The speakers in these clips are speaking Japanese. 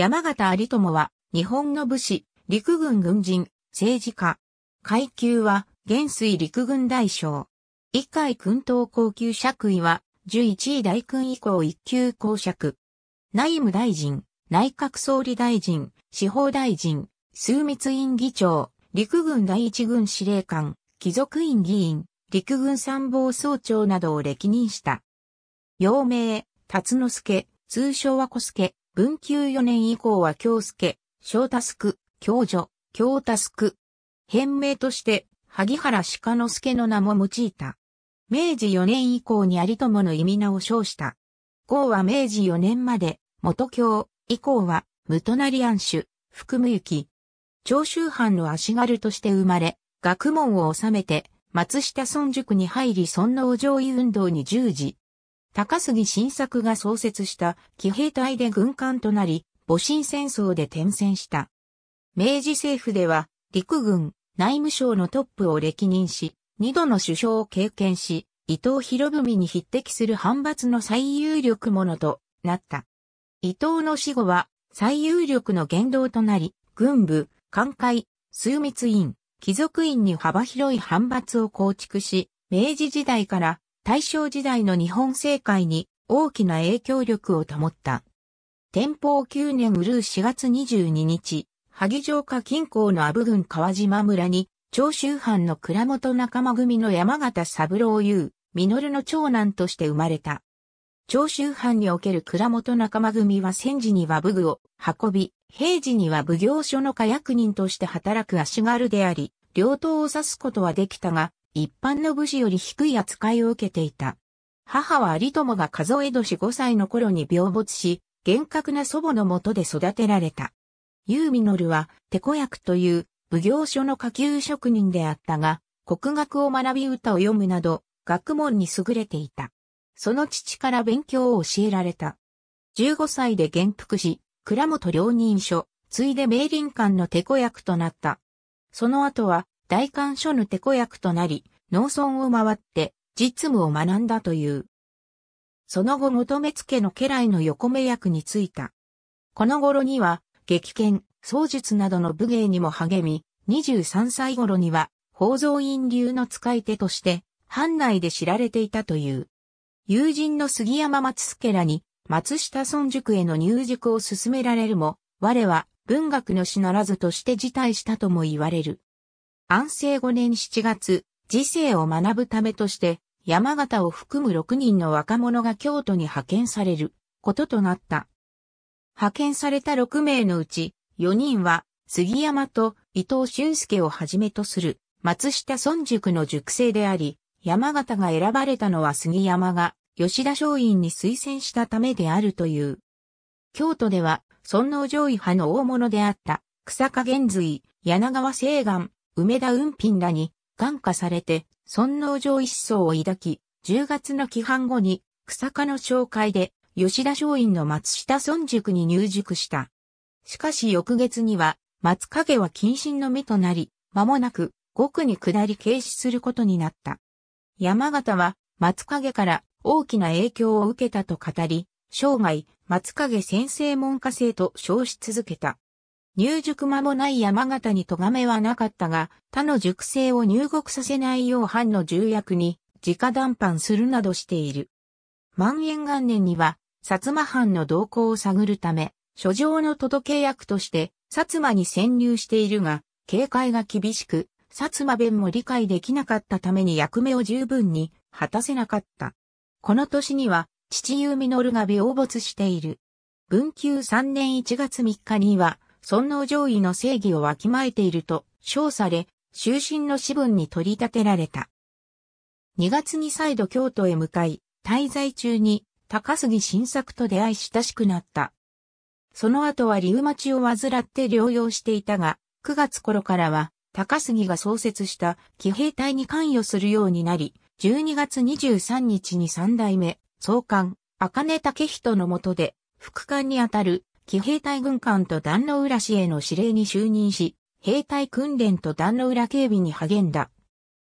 山形有友は、日本の武士、陸軍軍人、政治家。階級は、元帥陸軍大将。一階君等高級爵位は、11位大君以降一級公爵。内務大臣、内閣総理大臣、司法大臣、枢密院議長、陸軍第一軍司令官、貴族院議員、陸軍参謀総長などを歴任した。幼名、辰之助、通称は小助、文久4年以降は京介、小タスク、京女、京タスク。変名として、萩原鹿之助の名も用いた。明治4年以降に有友の意味名を称した。号は明治4年まで、元京、以降は、無隣安主、福無行。長州藩の足軽として生まれ、学問を収めて、松下村塾に入り尊王上位運動に従事、高杉晋作が創設した騎兵隊で軍艦となり、戊辰戦争で転戦した。明治政府では、陸軍、内務省のトップを歴任し、二度の首相を経験し、伊藤博文に匹敵する反発の最有力者となった。伊藤の死後は、最有力の言動となり、軍部、艦会、枢密院、貴族院に幅広い反発を構築し、明治時代から大正時代の日本政界に大きな影響力を保った。天保9年うるう4月22日、萩城下近郊の阿武郡川島村に、長州藩の倉本仲間組の山形三郎優、実の長男として生まれた。長州藩における倉本仲間組は戦時には武具を運び、平時には奉行所の火薬人として働く足軽であり、両党を指すことはできたが、一般の武士より低い扱いを受けていた。母は有友が数え年5歳の頃に病没し、厳格な祖母のもとで育てられた。ユーミノルは、手子役という、奉行所の下級職人であったが、国学を学び歌を読むなど、学問に優れていた。その父から勉強を教えられた。15歳で元服し、倉本良人所、ついで明林館の手子役となった。その後は、大官所の手子役となり、農村を回って実務を学んだという。その後求めつけの家来の横目役に就いた。この頃には、激剣、創術などの武芸にも励み、23歳頃には、宝蔵院流の使い手として、藩内で知られていたという。友人の杉山松助らに、松下村塾への入塾を勧められるも、我は文学の師ならずとして辞退したとも言われる。安政5年7月、時世を学ぶためとして、山形を含む6人の若者が京都に派遣されることとなった。派遣された6名のうち、4人は杉山と伊藤俊介をはじめとする松下村塾の塾生であり、山形が選ばれたのは杉山が吉田松陰に推薦したためであるという。京都では、尊王攘夷派の大物であった、草加玄瑞、柳川西岸、梅田雲賓らに、感化されて、尊王上一層を抱き、10月の規範後に、草加の紹介で、吉田松陰の松下村塾に入塾した。しかし翌月には、松影は謹慎の目となり、間もなく、極区に下り軽視することになった。山形は、松影から大きな影響を受けたと語り、生涯、松影先生門下生と称し続けた。入塾間もない山形に咎めはなかったが、他の塾生を入国させないよう藩の重役に直談判するなどしている。万延元年には、薩摩藩の動向を探るため、書状の届け役として薩摩に潜入しているが、警戒が厳しく、薩摩弁も理解できなかったために役目を十分に果たせなかった。この年には、父優実が病没している。文久3年1月3日には、尊皇上位の正義をわきまえていると称され、終身の私分に取り立てられた。2月に再度京都へ向かい、滞在中に高杉晋作と出会い親しくなった。その後はリウマチを患って療養していたが、9月頃からは高杉が創設した騎兵隊に関与するようになり、12月23日に三代目、総監、赤根武人の下で、副官にあたる騎兵隊軍艦と壇の浦市への指令に就任し、兵隊訓練と壇の浦警備に励んだ。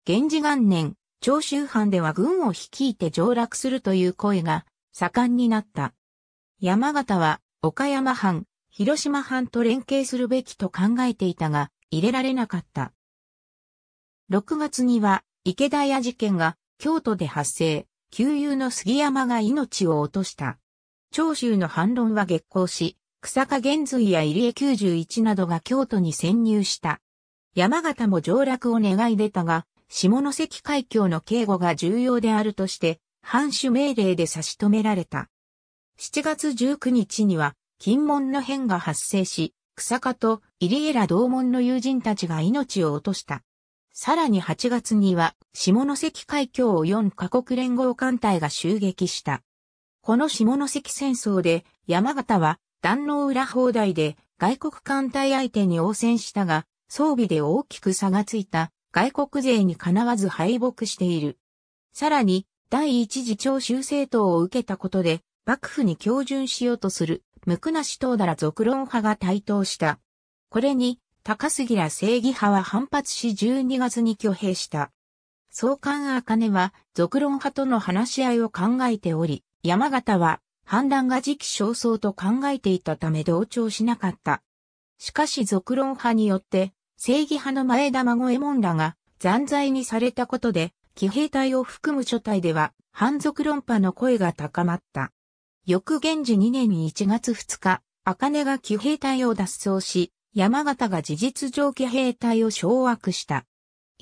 源氏元年、長州藩では軍を率いて上洛するという声が盛んになった。山形は岡山藩、広島藩と連携するべきと考えていたが、入れられなかった。6月には池田屋事件が京都で発生、旧友の杉山が命を落とした。長州の反論は激高し、草加玄瑞や入江九十一などが京都に潜入した。山形も上落を願い出たが、下関海峡の警護が重要であるとして、藩主命令で差し止められた。7月19日には、金門の変が発生し、草加と入江ら同門の友人たちが命を落とした。さらに8月には、下関海峡を4カ国連合艦隊が襲撃した。この下関戦争で、山形は壇の裏放題で外国艦隊相手に応戦したが、装備で大きく差がついた外国勢にかなわず敗北している。さらに、第一次長州政党を受けたことで、幕府に強準しようとする、無垢なし党だら続論派が台頭した。これに、高杉ら正義派は反発し12月に挙兵した。総監茜は、続論派との話し合いを考えており、山形は反乱が時期尚早と考えていたため同調しなかった。しかし続論派によって、正義派の前田孫右衛門らが残罪にされたことで、騎兵隊を含む諸隊では、反続論派の声が高まった。翌元治2年1月2日、茜が騎兵隊を脱走し、山形が事実上騎兵隊を掌握した。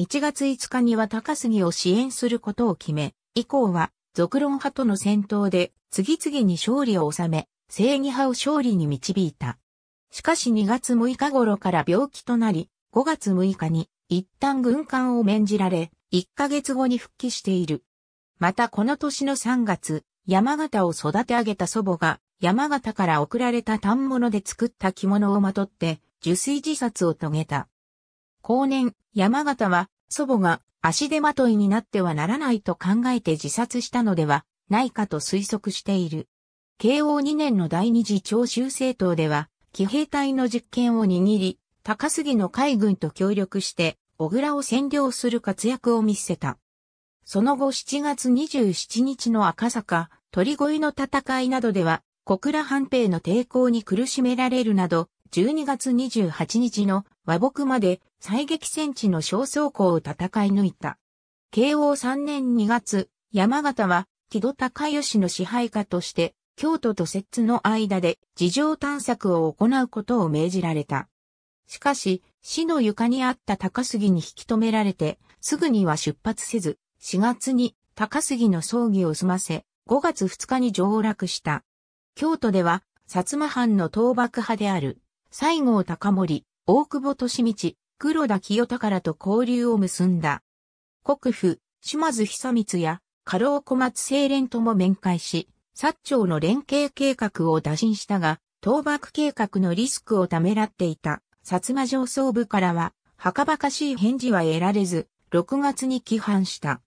1月5日には高杉を支援することを決め、以降は続論派との戦闘で次々に勝利を収め、正義派を勝利に導いた。しかし2月6日頃から病気となり、5月6日に一旦軍艦を免じられ、1ヶ月後に復帰している。またこの年の3月、山形を育て上げた祖母が山形から送られた反物で作った着物をまとって受水自殺を遂げた。後年、山形は祖母が足手まといになってはならないと考えて自殺したのではないかと推測している。慶応2年の第二次徴収政党では、騎兵隊の実権を握り、高杉の海軍と協力して、小倉を占領する活躍を見せた。その後7月27日の赤坂、鳥越の戦いなどでは、小倉藩兵の抵抗に苦しめられるなど、12月28日の和睦まで最激戦地の小倉庫を戦い抜いた。慶応3年2月、山形は木戸高義の支配下として、京都と摂津の間で事情探索を行うことを命じられた。しかし、市の床にあった高杉に引き止められて、すぐには出発せず、4月に高杉の葬儀を済ませ、5月2日に上洛した。京都では、薩摩藩の倒幕派である、西郷隆盛、大久保利道、黒田清宝と交流を結んだ。国府、島津久光や、家老小松清廉とも面会し、薩長の連携計画を打診したが、倒幕計画のリスクをためらっていた、薩摩上層部からは、はかばかしい返事は得られず、6月に帰還した。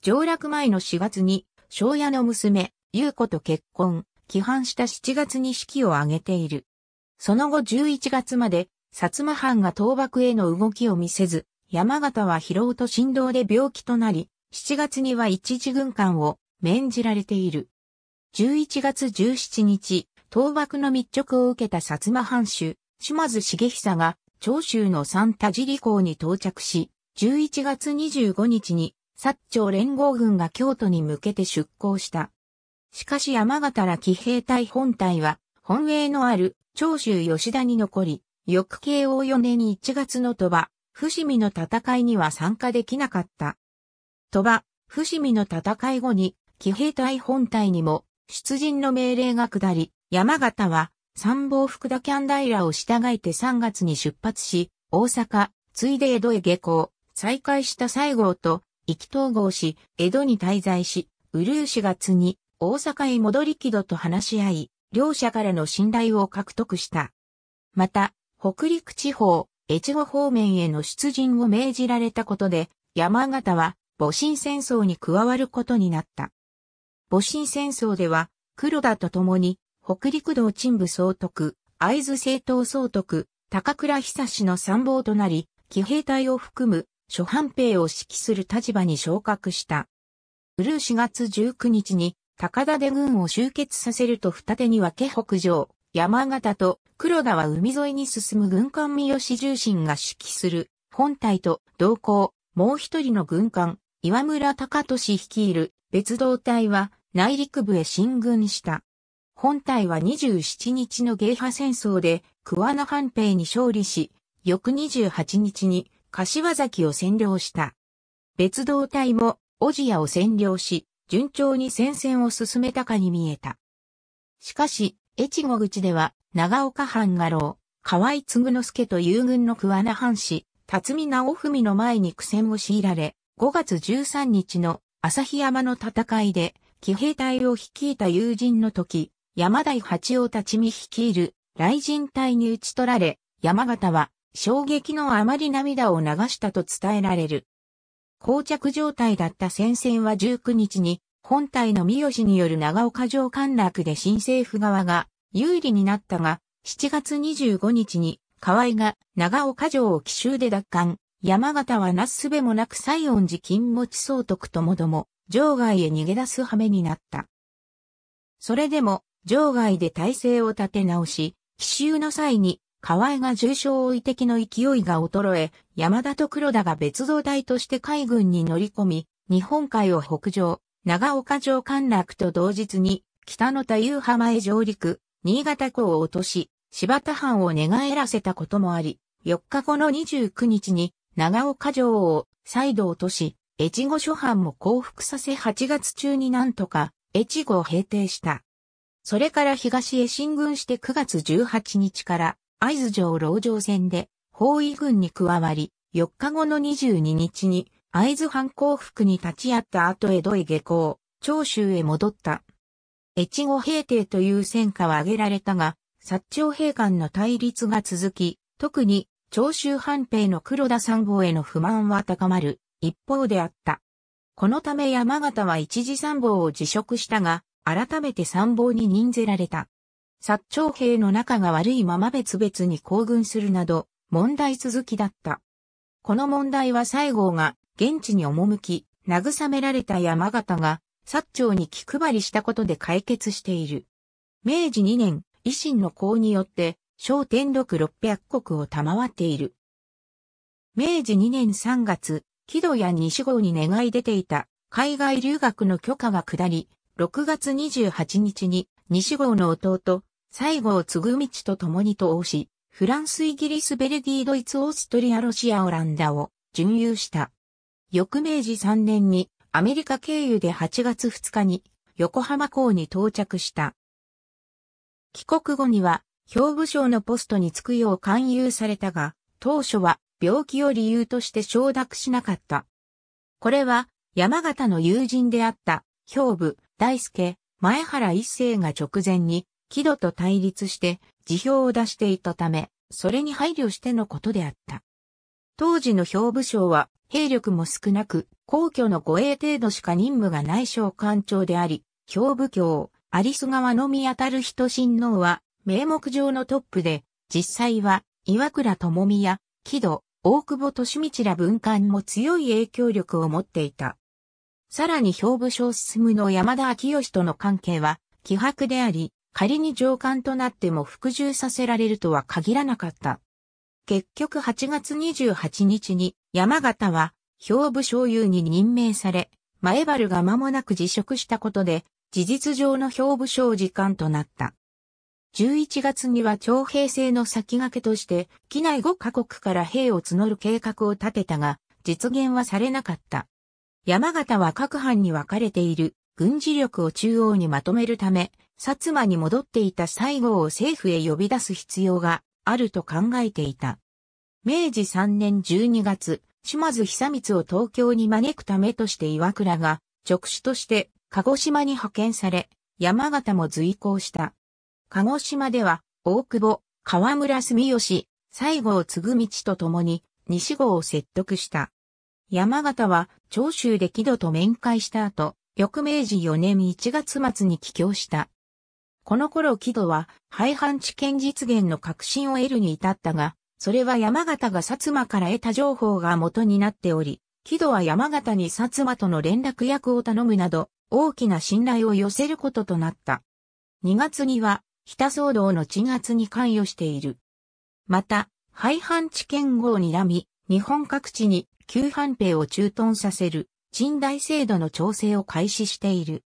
上落前の4月に、庄屋の娘、優子と結婚、帰還した7月に式を挙げている。その後11月まで薩摩藩が倒幕への動きを見せず、山形は疲労と振動で病気となり、7月には一時軍艦を免じられている。11月17日、倒幕の密着を受けた薩摩藩主、島津茂久が、長州の三田尻港に到着し、11月25日に、薩長連合軍が京都に向けて出港した。しかし山形ら騎兵隊本隊は、本営のある長州吉田に残り、翌慶応4年1月の鳥羽、伏見の戦いには参加できなかった。鳥羽、伏見の戦い後に、騎兵隊本隊にも出陣の命令が下り、山形は参謀福田キャンダイラを従えて3月に出発し、大阪、ついで江戸へ下校、再開した西郷と意気統合し、江戸に滞在し、うるう4月に大阪へ戻り木戸と話し合い、両者からの信頼を獲得した。また、北陸地方、越後方面への出陣を命じられたことで、山形は戊辰戦争に加わることになった。戊辰戦争では、黒田と共に、北陸道鎮部総督、会津政党総督、高倉久志の参謀となり、騎兵隊を含む諸藩兵を指揮する立場に昇格した。うる4月19日に、高田で軍を集結させると二手に分け北上、山形と黒田は海沿いに進む軍艦三好重臣が指揮する本隊と同行、もう一人の軍艦、岩村隆俊率いる別動隊は内陸部へ進軍した。本隊は27日のゲイハ戦争で桑名藩兵に勝利し、翌28日に柏崎を占領した。別動隊も小路屋を占領し、順調に戦線を進めたかに見えた。しかし、越後口では長岡藩画廊、河合継之助と友軍の桑名藩士、辰巳直文の前に苦戦を強いられ、5月13日の日山の戦いで、騎兵隊を率いた友人の時、山台八立ち見率いる雷神隊に打ち取られ、山形は衝撃のあまり涙を流したと伝えられる。膠着状態だった戦線は19日に、本隊の三好による長岡城陥落で新政府側が有利になったが、7月25日に河合が長岡城を奇襲で奪還、山形はなすすべもなく西恩寺金持総督ともども、城外へ逃げ出す羽目になった。それでも、城外で体制を立て直し、奇襲の際に、河合が重傷を遺敵の勢いが衰え、山田と黒田が別動隊として海軍に乗り込み、日本海を北上、長岡城陥落と同日に、北の太夫浜へ上陸、新潟港を落とし、柴田藩を寝返らせたこともあり、4日後の29日に長岡城を再度落とし、越後諸藩も降伏させ8月中になんとか越後を平定した。それから東へ進軍して9月18日から合図城牢城戦で包囲軍に加わり、4日後の22日に合図藩降伏に立ち会った後江戸へ下校、長州へ戻った。越後平定という戦果は挙げられたが、薩長平官の対立が続き、特に長州藩兵の黒田参謀への不満は高まる一方であった。このため山形は一時参謀を辞職したが、改めて参謀に任ぜられた。薩長兵の仲が悪いまま別々に行軍するなど、問題続きだった。この問題は西郷が現地に赴き、慰められた山形が薩長に気配りしたことで解決している。明治2年、維新の功によって、小天禄600国を賜っている。明治2年3月、木戸や西郷に願い出ていた海外留学の許可が下り、6月28日に西郷の弟、西郷嗣道と共に通し、フランス、イギリス、ベルディ、ドイツ、オーストリア、ロシア、オランダを巡遊した。翌明治3年にアメリカ経由で8月2日に横浜港に到着した。帰国後には、兵部省のポストに就くよう勧誘されたが、当初は病気を理由として承諾しなかった。これは、山形の友人であった、兵部、大輔、前原一世が直前に、木戸と対立して、辞表を出していたため、それに配慮してのことであった。当時の兵部省は、兵力も少なく、皇居の護衛程度しか任務がない小官庁であり、兵部教、アリス川のみ当たる人親王は、名目上のトップで、実際は、岩倉智美や、木戸、大久保利道ら文官も強い影響力を持っていた。さらに兵部省進の山田昭義との関係は、希薄であり、仮に上官となっても服従させられるとは限らなかった。結局8月28日に山形は兵部省有に任命され、前原が間もなく辞職したことで、事実上の兵部省時間となった。11月には徴兵制の先駆けとして、機内5カ国から兵を募る計画を立てたが、実現はされなかった。山形は各藩に分かれている軍事力を中央にまとめるため、薩摩に戻っていた西郷を政府へ呼び出す必要があると考えていた。明治3年12月、島津久光を東京に招くためとして岩倉が、直主として鹿児島に派遣され、山形も随行した。鹿児島では、大久保、河村住吉、西郷継道と共に、西郷を説得した。山形は、長州で木戸と面会した後、翌明治4年1月末に帰郷した。この頃木戸は廃藩置県実現の革新を得るに至ったが、それは山形が薩摩から得た情報が元になっており、木戸は山形に薩摩との連絡役を頼むなど、大きな信頼を寄せることとなった。2月には、北騒動の鎮圧に関与している。また、廃藩置県後を睨み、日本各地に旧藩兵を駐屯させる、賃代制度の調整を開始している。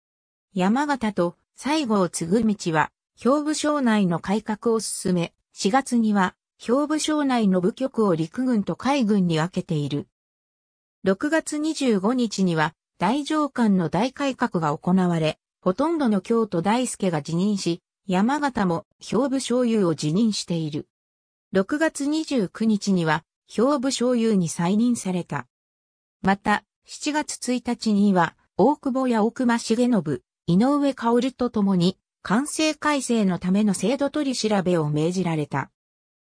山形と西郷継道は、兵部省内の改革を進め、4月には、兵部省内の部局を陸軍と海軍に分けている。6月25日には、大上官の大改革が行われ、ほとんどの京都大輔が辞任し、山形も兵部省有を辞任している。6月29日には、兵部省有に再任された。また、7月1日には、大久保や大隈重信、井上薫と共に、完成改正のための制度取り調べを命じられた。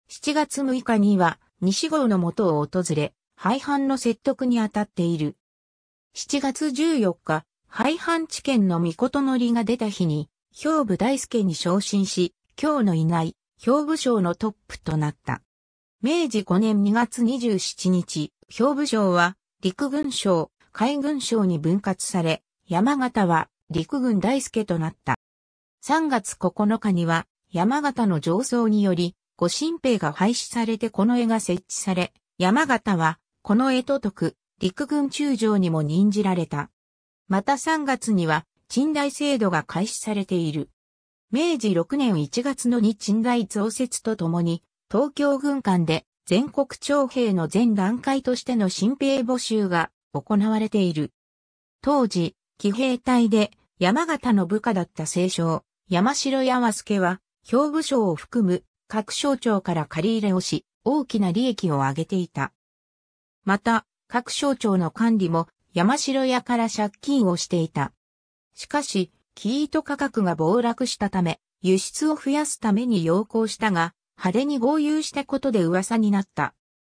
7月6日には、西郷の元を訪れ、廃藩の説得に当たっている。7月14日、廃藩置県の御事のりが出た日に、兵部大輔に昇進し、今日のいない、兵部省のトップとなった。明治5年2月27日、兵部省は、陸軍省、海軍省に分割され、山形は陸軍大輔となった。3月9日には山形の上層により、御神兵が廃止されてこの絵が設置され、山形はこの絵と解く陸軍中将にも任じられた。また3月には賃代制度が開始されている。明治6年1月の日賃代増設とともに、東京軍艦で全国徴兵の全段階としての新兵募集が行われている。当時、騎兵隊で山形の部下だった清少、山城山助は、兵部省を含む各省庁から借り入れをし、大きな利益を上げていた。また、各省庁の管理も山城屋から借金をしていた。しかし、キート価格が暴落したため、輸出を増やすために要行したが、派手に合流したことで噂になった。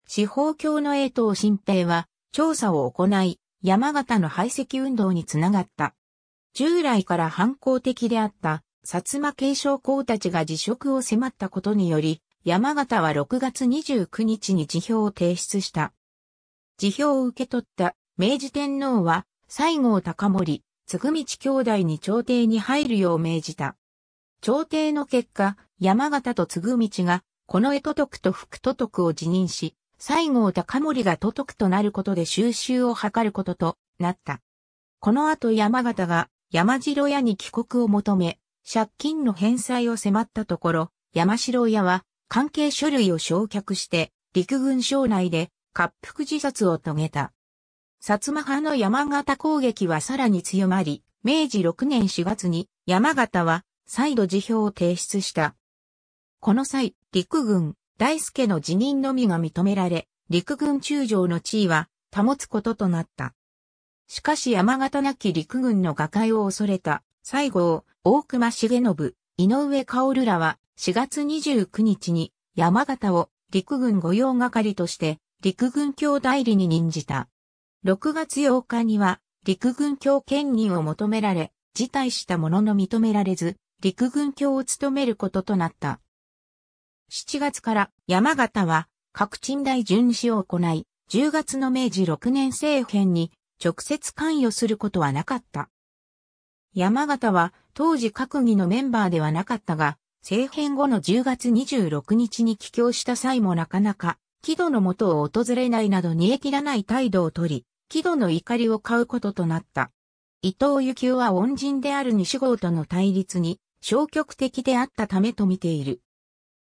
司法教の江藤新平は調査を行い、山形の排斥運動につながった。従来から反抗的であった薩摩継承校たちが辞職を迫ったことにより、山形は6月29日に辞表を提出した。辞表を受け取った明治天皇は西郷隆盛、つぐ兄弟に朝廷に入るよう命じた。朝廷の結果、山形とつぐが、この江都督と福都督を辞任し、西郷隆盛が都督となることで収集を図ることとなった。この後山形が山城屋に帰国を求め、借金の返済を迫ったところ、山城屋は関係書類を焼却して陸軍省内で滑腹自殺を遂げた。薩摩派の山形攻撃はさらに強まり、明治6年4月に山形は再度辞表を提出した。この際、陸軍、大輔の辞任のみが認められ、陸軍中将の地位は保つこととなった。しかし山形なき陸軍の瓦解を恐れた、西郷、大隈重信、井上薫らは4月29日に山形を陸軍御用係として陸軍教代理に任じた。6月8日には陸軍教兼任を求められ、辞退したものの認められず、陸軍教を務めることとなった。7月から山形は各鎮大巡視を行い、10月の明治6年政変に直接関与することはなかった。山形は当時閣議のメンバーではなかったが、政変後の10月26日に帰郷した際もなかなか、木戸の元を訪れないなど煮え切らない態度をとり、木戸の怒りを買うこととなった。伊藤幸雄は恩人である西郷との対立に消極的であったためと見ている。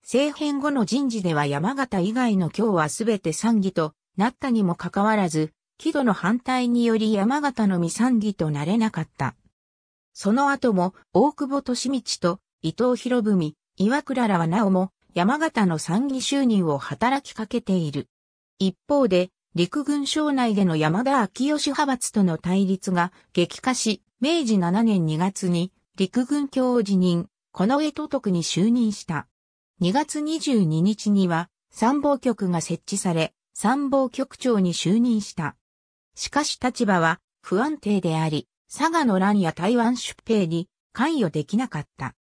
政変後の人事では山形以外の今日は全て参議となったにもかかわらず、木戸の反対により山形の未三義となれなかった。その後も、大久保利道と伊藤博文、岩倉らはなおも、山形の参議就任を働きかけている。一方で、陸軍省内での山田昭義派閥との対立が激化し、明治7年2月に陸軍教を辞任、この江都徳に就任した。2月22日には参謀局が設置され、参謀局長に就任した。しかし立場は不安定であり、佐賀の乱や台湾出兵に関与できなかった。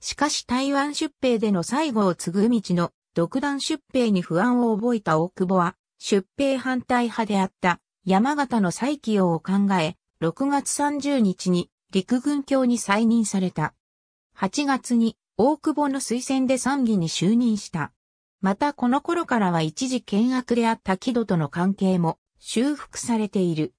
しかし台湾出兵での最後を継ぐ道の独断出兵に不安を覚えた大久保は、出兵反対派であった山形の再起用を考え、6月30日に陸軍卿に再任された。8月に大久保の推薦で参議に就任した。またこの頃からは一時見悪であった木戸との関係も修復されている。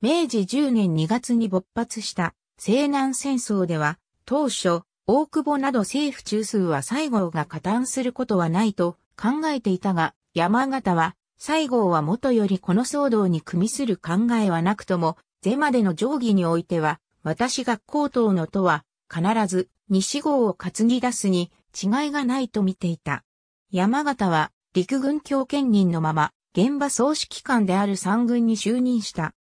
明治10年2月に勃発した西南戦争では、当初、大久保など政府中枢は西郷が加担することはないと考えていたが、山形は、西郷はもとよりこの騒動に組みする考えはなくとも、是までの定義においては、私が高等のとは、必ず西郷を担ぎ出すに違いがないと見ていた。山形は陸軍強権人のまま、現場総指揮官である三軍に就任した。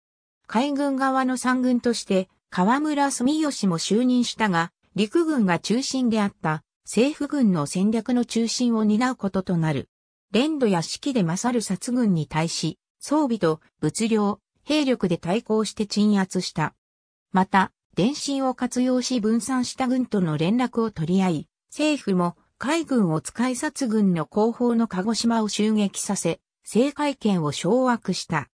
海軍側の三軍として、河村住吉も就任したが、陸軍が中心であった政府軍の戦略の中心を担うこととなる。連度や指揮で勝る殺軍に対し、装備と物量、兵力で対抗して鎮圧した。また、電信を活用し分散した軍との連絡を取り合い、政府も海軍を使い殺軍の後方の鹿児島を襲撃させ、政界権を掌握した。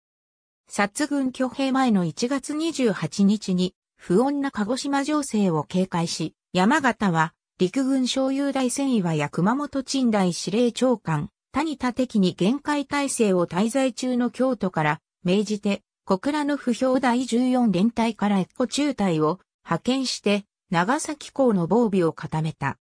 殺軍挙兵前の1月28日に不穏な鹿児島情勢を警戒し、山形は陸軍商友大戦岩や熊本鎮大司令長官、谷田敵に限界体制を滞在中の京都から命じて、小倉の不評第14連隊から越後中隊を派遣して長崎港の防備を固めた。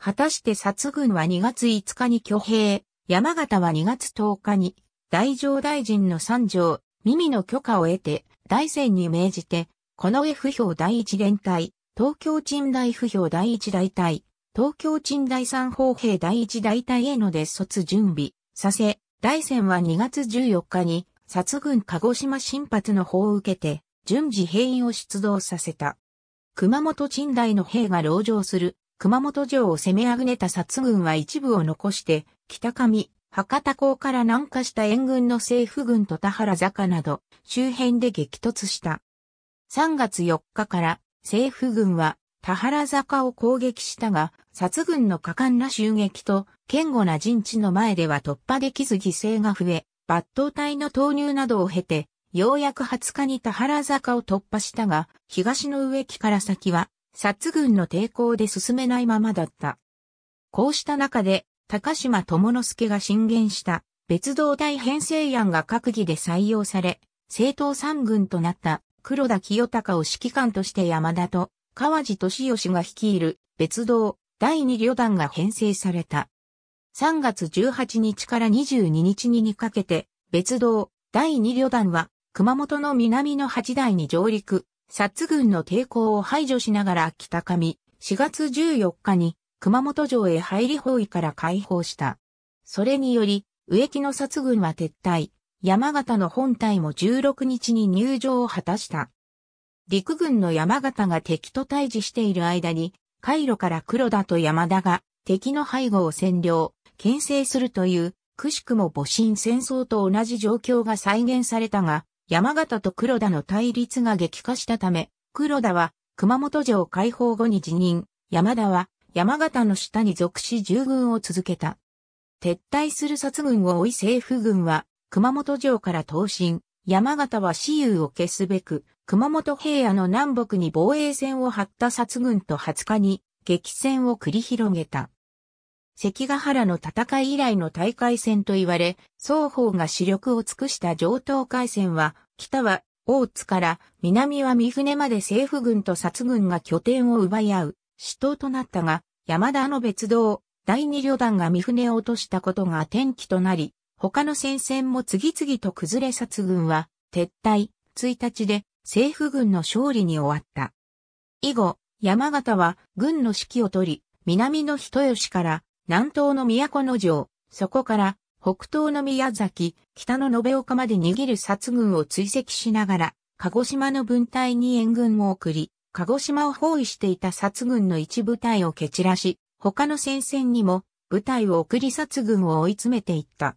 果たして殺軍は2月5日に挙兵、山形は2月10日に、大乗大臣の三条、耳の許可を得て、大戦に命じて、この絵不評第一連隊、東京鎮大不評第一大隊、東京鎮大三砲兵第一大隊への出卒準備、させ、大戦は2月14日に、殺軍鹿児島新発の砲を受けて、順次兵員を出動させた。熊本鎮大の兵が籠城する、熊本城を攻めあぐねた殺軍は一部を残して、北上、博多港から南下した援軍の政府軍と田原坂など周辺で激突した。3月4日から政府軍は田原坂を攻撃したが、殺軍の果敢な襲撃と堅固な陣地の前では突破できず犠牲が増え、抜刀隊の投入などを経て、ようやく20日に田原坂を突破したが、東の植木から先は、殺軍の抵抗で進めないままだった。こうした中で、高島智之助が進言した別動隊編成案が閣議で採用され、政党三軍となった黒田清隆を指揮官として山田と川地俊義が率いる別動第二旅団が編成された。3月18日から22日にかけて別動第二旅団は熊本の南の八台に上陸、薩軍の抵抗を排除しながら北上、4月14日に熊本城へ入り包囲から解放した。それにより、植木の殺軍は撤退、山形の本隊も16日に入城を果たした。陸軍の山形が敵と対峙している間に、回路から黒田と山田が敵の背後を占領、牽制するという、くしくも母親戦争と同じ状況が再現されたが、山形と黒田の対立が激化したため、黒田は熊本城解放後に辞任、山田は山形の下に属し従軍を続けた。撤退する殺軍を追い政府軍は熊本城から投進、山形は私有を消すべく、熊本平野の南北に防衛線を張った殺軍と20日に激戦を繰り広げた。関ヶ原の戦い以来の大海戦と言われ、双方が主力を尽くした上等海戦は、北は大津から南は三船まで政府軍と殺軍が拠点を奪い合う死闘となったが、山田の別動、第二旅団が三船を落としたことが転機となり、他の戦線も次々と崩れ殺軍は撤退、1日で政府軍の勝利に終わった。以後、山形は軍の指揮を取り、南の人吉から南東の都の城、そこから北東の宮崎、北の延岡まで逃げる殺軍を追跡しながら、鹿児島の分隊に援軍を送り、鹿児島を包囲していた殺軍の一部隊を蹴散らし、他の戦線にも部隊を送り殺軍を追い詰めていった。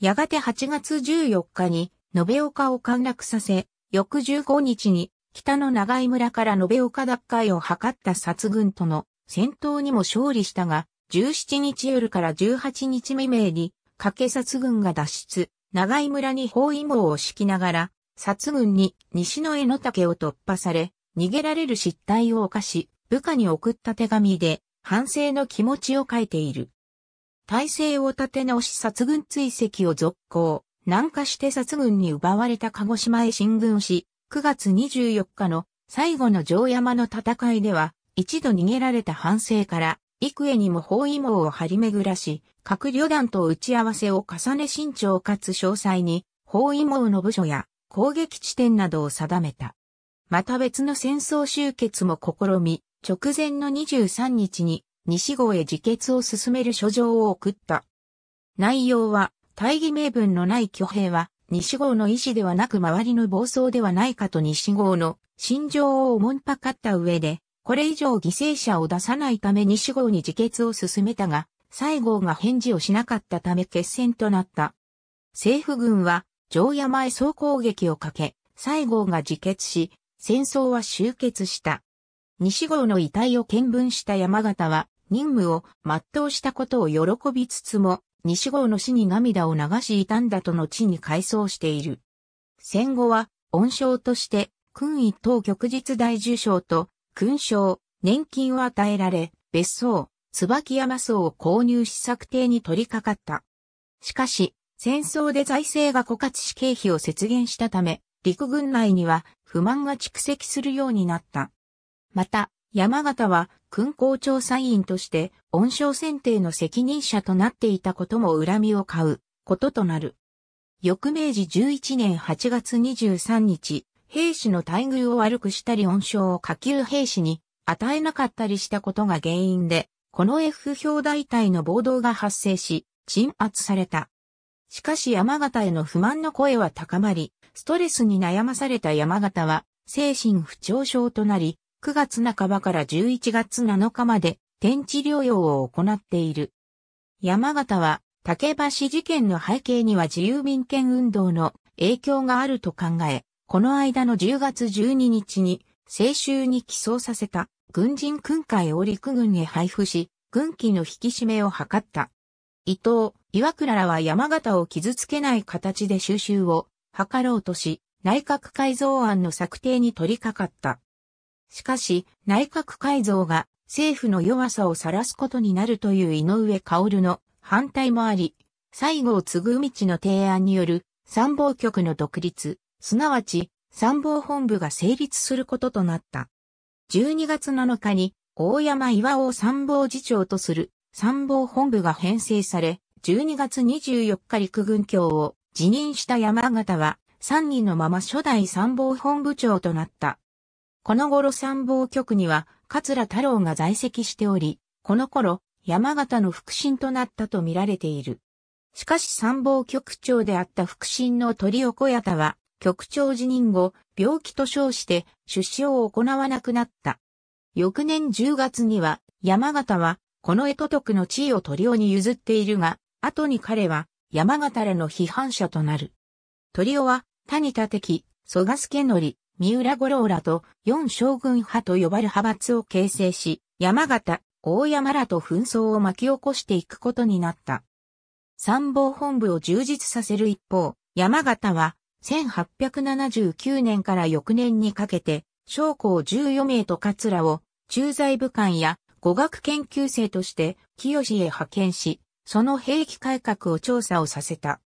やがて8月14日に延岡を陥落させ、翌15日に北の長井村から延岡奪回を図った殺軍との戦闘にも勝利したが、17日夜から18日未明に、掛け殺軍が脱出、長井村に包囲網を敷きながら、殺軍に西の江の竹を突破され、逃げられる失態を犯し、部下に送った手紙で反省の気持ちを書いている。体制を立て直し殺軍追跡を続行、南下して殺軍に奪われた鹿児島へ進軍し、9月24日の最後の城山の戦いでは、一度逃げられた反省から、幾重にも包囲網を張り巡らし、各旅団と打ち合わせを重ね慎重かつ詳細に、包囲網の部署や攻撃地点などを定めた。また別の戦争終結も試み、直前の23日に西郷へ自決を進める書状を送った。内容は、大義名分のない挙兵は、西郷の意志ではなく周りの暴走ではないかと西郷の心情をおもんぱかった上で、これ以上犠牲者を出さないため西郷に自決を進めたが、西郷が返事をしなかったため決戦となった。政府軍は、城山へ総攻撃をかけ、西郷が自決し、戦争は終結した。西郷の遺体を見分した山形は、任務を全うしたことを喜びつつも、西郷の死に涙を流し傷んだとの地に改装している。戦後は、恩賞として、勲位等旭日大受賞と、勲章、年金を与えられ、別荘、椿山荘を購入し策定に取り掛かった。しかし、戦争で財政が枯渇し経費を節減したため、陸軍内には不満が蓄積するようになった。また、山形は勲功調査員として恩賞選定の責任者となっていたことも恨みを買うこととなる。翌明治11年8月23日、兵士の待遇を悪くしたり恩賞を下級兵士に与えなかったりしたことが原因で、この F 表大隊の暴動が発生し、鎮圧された。しかし山形への不満の声は高まり、ストレスに悩まされた山形は、精神不調症となり、9月半ばから11月7日まで、天地療養を行っている。山形は、竹橋事件の背景には自由民権運動の影響があると考え、この間の10月12日に、青州に寄贈させた軍人訓戒を陸軍へ配布し、軍機の引き締めを図った。伊藤、岩倉らは山形を傷つけない形で収集を図ろうとし、内閣改造案の策定に取り掛かった。しかし、内閣改造が政府の弱さを晒すことになるという井上薫の反対もあり、西郷継ぐ道の提案による参謀局の独立、すなわち参謀本部が成立することとなった。12月7日に大山岩尾参謀次長とする参謀本部が編成され、12月24日陸軍協を辞任した山形は、三人のまま初代参謀本部長となった。この頃参謀局には、桂太郎が在籍しており、この頃、山形の腹心となったと見られている。しかし参謀局長であった腹心の鳥横谷田は、局長辞任後、病気と称して出資を行わなくなった。翌年10月には、山形は、この江戸徳の地位を鳥尾に譲っているが、後に彼は、山形れの批判者となる。トリオは、谷田敵、蘇我助則、三浦五郎らと四将軍派と呼ばれる派閥を形成し、山形、大山らと紛争を巻き起こしていくことになった。参謀本部を充実させる一方、山形は、1879年から翌年にかけて、将校14名と桂を、駐在武官や語学研究生として、清へ派遣し、その兵器改革を調査をさせた。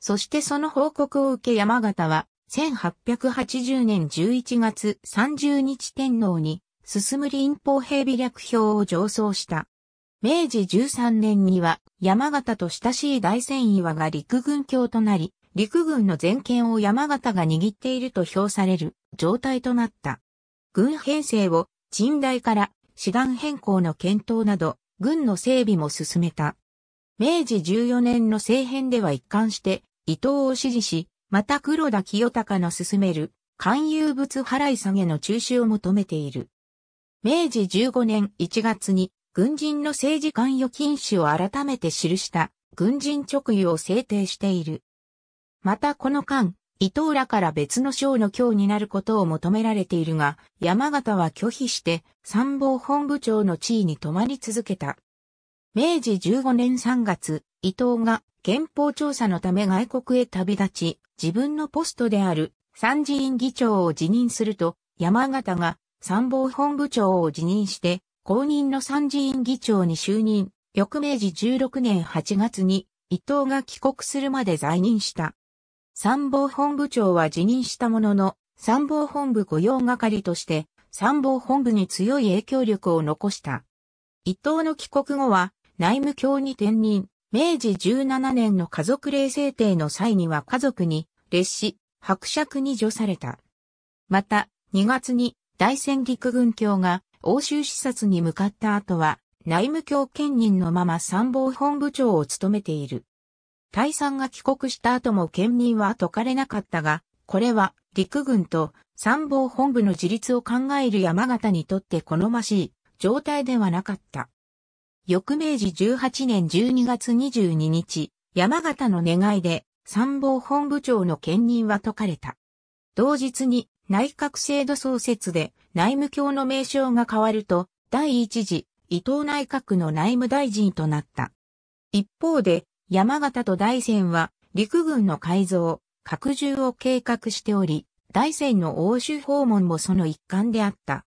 そしてその報告を受け山形は、1880年11月30日天皇に、進む林法兵備略表を上奏した。明治13年には、山形と親しい大戦岩が陸軍教となり、陸軍の全権を山形が握っていると評される状態となった。軍編成を、近代から、師団変更の検討など、軍の整備も進めた。明治14年の政変では一貫して伊藤を支持し、また黒田清隆の進める勧誘物払い下げの中止を求めている。明治15年1月に軍人の政治関与禁止を改めて記した軍人直輸を制定している。またこの間、伊藤らから別の省の教になることを求められているが、山形は拒否して参謀本部長の地位に泊まり続けた。明治15年3月、伊藤が憲法調査のため外国へ旅立ち、自分のポストである参事院議長を辞任すると、山形が参謀本部長を辞任して、公認の参事院議長に就任。翌明治16年8月に伊藤が帰国するまで在任した。参謀本部長は辞任したものの、参謀本部御用係として参謀本部に強い影響力を残した。伊藤の帰国後は、内務卿に転任。明治17年の家族令制定の際には家族に列し、伯爵に除された。また、2月に大戦陸軍卿が欧州視察に向かった後は、内務卿兼任のまま参謀本部長を務めている。大佐が帰国した後も兼任は解かれなかったが、これは陸軍と参謀本部の自立を考える山形にとって好ましい状態ではなかった。翌明治18年12月22日、山形の願いで参謀本部長の兼任は解かれた。同日に内閣制度創設で内務卿の名称が変わると、第一次伊藤内閣の内務大臣となった。一方で、山形と大山は陸軍の改造、拡充を計画しており、大山の欧州訪問もその一環であった。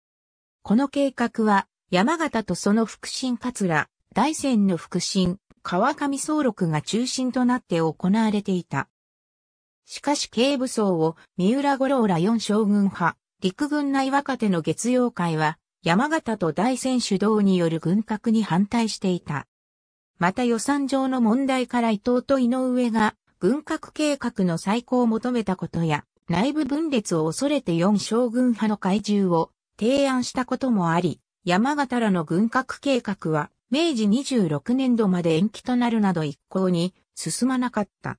この計画は、山形とその腹心桂、大戦の腹心、川上総録が中心となって行われていた。しかし警部層を三浦五郎ら四将軍派、陸軍内若手の月曜会は、山形と大戦主導による軍拡に反対していた。また予算上の問題から伊藤と井上が軍拡計画の再考を求めたことや、内部分裂を恐れて四将軍派の怪獣を提案したこともあり、山形らの軍拡計画は明治26年度まで延期となるなど一向に進まなかった。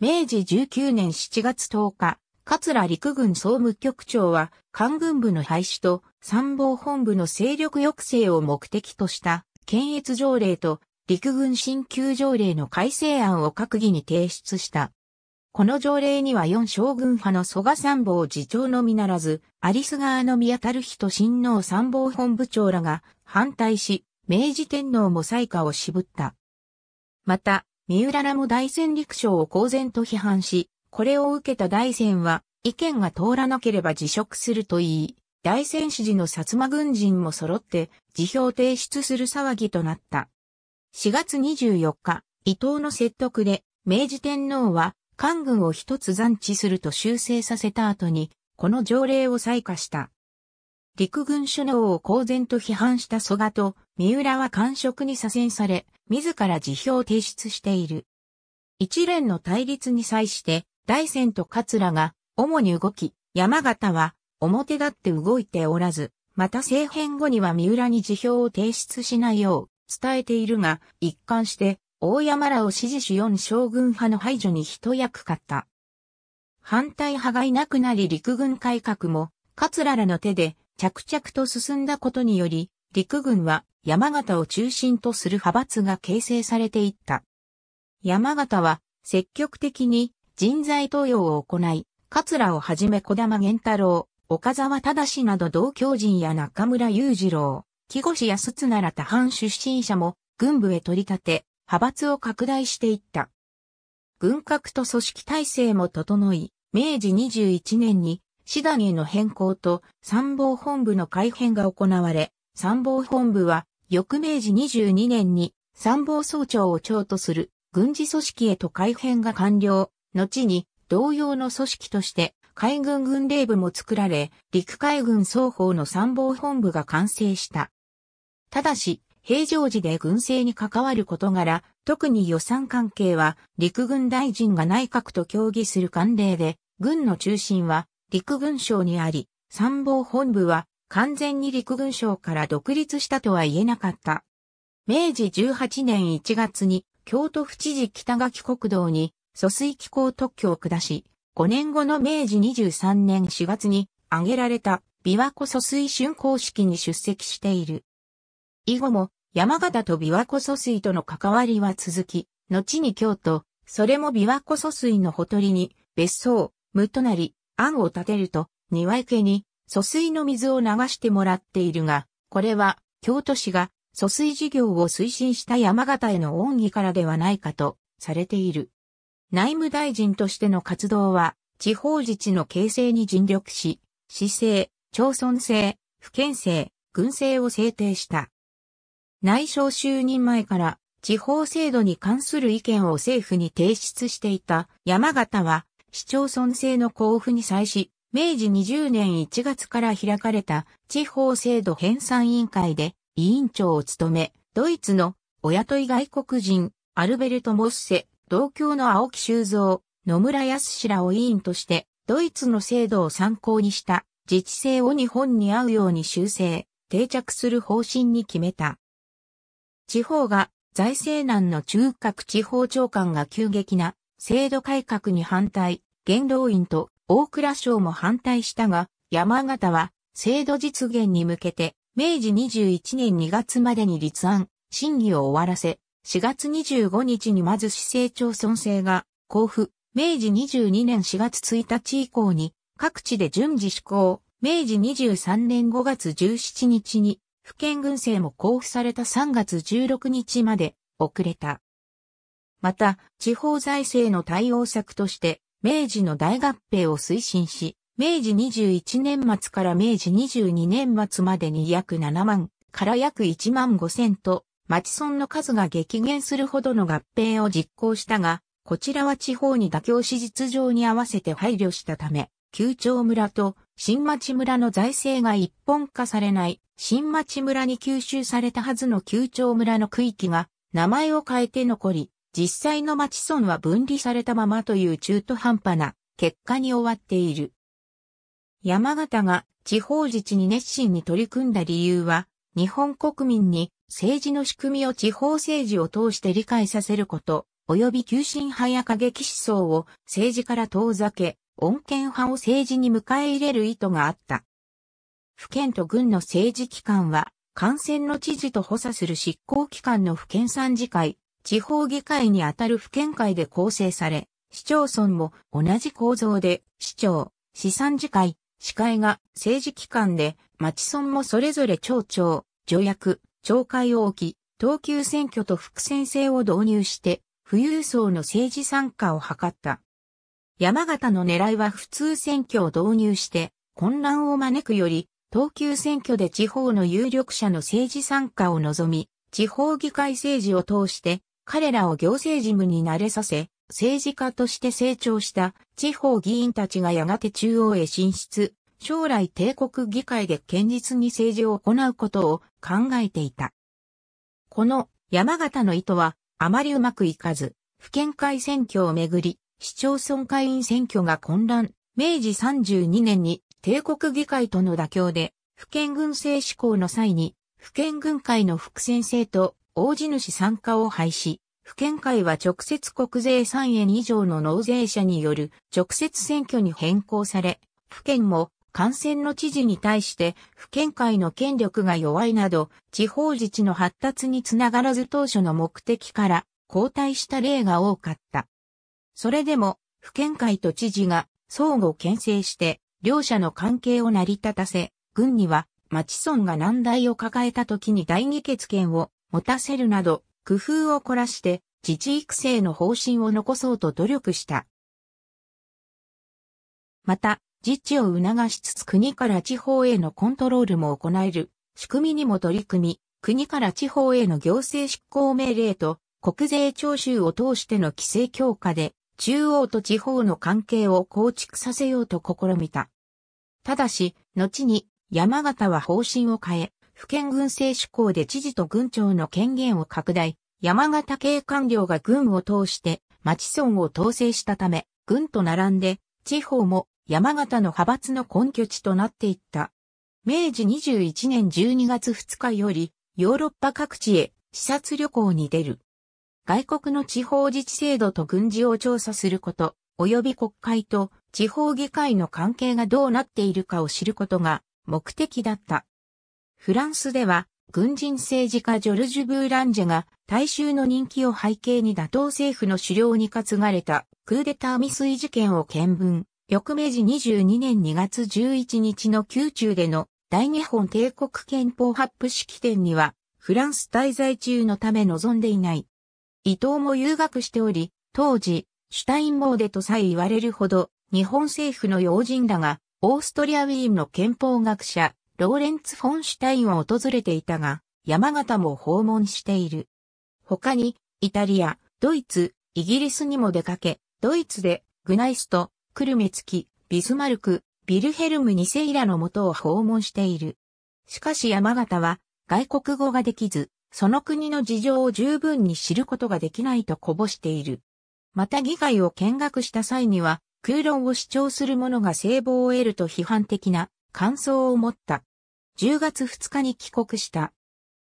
明治19年7月10日、桂陸軍総務局長は、官軍部の廃止と参謀本部の勢力抑制を目的とした、検閲条例と陸軍新旧条例の改正案を閣議に提出した。この条例には四将軍派の蘇我参謀次長のみならず、有栖川の宮樽人親王参謀本部長らが反対し、明治天皇も採下を渋った。また、三浦らも大戦陸将を公然と批判し、これを受けた大戦は、意見が通らなければ辞職すると言い、大戦支持の薩摩軍人も揃って、辞表提出する騒ぎとなった。4月24日、伊藤の説得で、明治天皇は、官軍を一つ残置すると修正させた後に、この条例を採下した。陸軍首脳を公然と批判した蘇我と、三浦は官職に左遷され、自ら辞表を提出している。一連の対立に際して、大仙と桂が主に動き、山形は表立って動いておらず、また政変後には三浦に辞表を提出しないよう伝えているが、一貫して大山らを支持し四将軍派の排除に一役買った。反対派がいなくなり陸軍改革も、桂らの手で着々と進んだことにより、陸軍は山形を中心とする派閥が形成されていった。山形は積極的に人材登用を行い、桂をはじめ小玉玄太郎、岡沢忠など同教人や中村裕次郎、木越康津ら他藩出身者も軍部へ取り立て、派閥を拡大していった。軍拡と組織体制も整い、明治21年にシダへの変更と参謀本部の改編が行われ、参謀本部は翌明治22年に参謀総長を長とする軍事組織へと改編が完了、後に同様の組織として海軍軍令部も作られ、陸海軍双方の参謀本部が完成した。ただし、平常時で軍政に関わる事柄、特に予算関係は陸軍大臣が内閣と協議する慣例で、軍の中心は陸軍省にあり、参謀本部は完全に陸軍省から独立したとは言えなかった。明治18年1月に京都府知事北垣国道に疎水機構特許を下し、5年後の明治23年4月に挙げられた琵琶湖疎水竣工式に出席している。以後も山形と琵琶湖疎水との関わりは続き、後に京都、それも琵琶湖疎水のほとりに別荘、無となり、案を立てると、庭池に疎水の水を流してもらっているが、これは京都市が疎水事業を推進した山形への恩義からではないかとされている。内務大臣としての活動は、地方自治の形成に尽力し、市政、町村制、府県制、軍政を制定した。内省就任前から地方制度に関する意見を政府に提出していた山形は市町村制の交付に際し、明治20年1月から開かれた地方制度編纂委員会で委員長を務め、ドイツのお雇い外国人、アルベルト・モッセ、同郷の青木修造、野村康らを委員として、ドイツの制度を参考にした自治制を日本に合うように修正、定着する方針に決めた。地方が財政難の中核地方長官が急激な制度改革に反対、元老院と大蔵省も反対したが、山形は制度実現に向けて、明治21年2月までに立案、審議を終わらせ、4月25日にまず市政町村制が交付、明治22年4月1日以降に各地で順次施行、明治23年5月17日に府県軍政も交付された3月16日まで遅れた。また、地方財政の対応策として、明治の大合併を推進し、明治21年末から明治22年末までに約7万から約1万5千と、町村の数が激減するほどの合併を実行したが、こちらは地方に妥協し実情に合わせて配慮したため、旧町村と新町村の財政が一本化されない新町村に吸収されたはずの旧町村の区域が名前を変えて残り、実際の町村は分離されたままという中途半端な結果に終わっている。山形が地方自治に熱心に取り組んだ理由は、日本国民に政治の仕組みを地方政治を通して理解させること、及び急進派や過激思想を政治から遠ざけ、穏健派を政治に迎え入れる意図があった。府県と軍の政治機関は、感染の知事と補佐する執行機関の府県参事会、地方議会にあたる府県会で構成され、市町村も同じ構造で、市長、市産次会、市会が政治機関で、町村もそれぞれ町長、助役、町会を置き、東急選挙と副選制を導入して、富裕層の政治参加を図った。山形の狙いは普通選挙を導入して、混乱を招くより、東急選挙で地方の有力者の政治参加を望み、地方議会政治を通して彼らを行政事務に慣れさせ、政治家として成長した地方議員たちがやがて中央へ進出、将来帝国議会で堅実に政治を行うことを考えていた。この山形の意図はあまりうまくいかず、府県会選挙をめぐり、市町村会員選挙が混乱、明治32年に帝国議会との妥協で、府県軍政施行の際に、府県軍会の副先生と大地主参加を廃止。府県会は直接国税3円以上の納税者による直接選挙に変更され、府県も感染の知事に対して府県会の権力が弱いなど、地方自治の発達につながらず当初の目的から交代した例が多かった。それでも、府県会と知事が相互牽制して、両者の関係を成り立たせ、軍には町村が難題を抱えた時に第二決権を持たせるなど、工夫を凝らして自治育成の方針を残そうと努力した。また、自治を促しつつ国から地方へのコントロールも行える仕組みにも取り組み、国から地方への行政執行命令と国税徴収を通しての規制強化で中央と地方の関係を構築させようと試みた。ただし、後に山形は方針を変え、府県軍政主公で知事と軍長の権限を拡大、山形系官僚が軍を通して町村を統制したため、軍と並んで地方も山形の派閥の根拠地となっていった。明治21年12月2日よりヨーロッパ各地へ視察旅行に出る。外国の地方自治制度と軍事を調査すること、及び国会と地方議会の関係がどうなっているかを知ることが目的だった。フランスでは、軍人政治家ジョルジュ・ブーランジェが大衆の人気を背景に打倒政府の狩猟に担がれたクーデター未遂事件を見聞。翌明治22年2月11日の宮中での大日本帝国憲法発布式典にはフランス滞在中のため望んでいない。伊藤も留学しており、当時、シュタインモーデとさえ言われるほど、日本政府の要人らが、オーストリアウィーンの憲法学者、ローレンツ・フォンシュタインを訪れていたが、山形も訪問している。他に、イタリア、ドイツ、イギリスにも出かけ、ドイツで、グナイスト、クルメツキ、ビスマルク、ビルヘルム2世ラのもとを訪問している。しかし山形は、外国語ができず、その国の事情を十分に知ることができないとこぼしている。また議会を見学した際には、空論を主張する者が聖望を得ると批判的な感想を持った。10月2日に帰国した。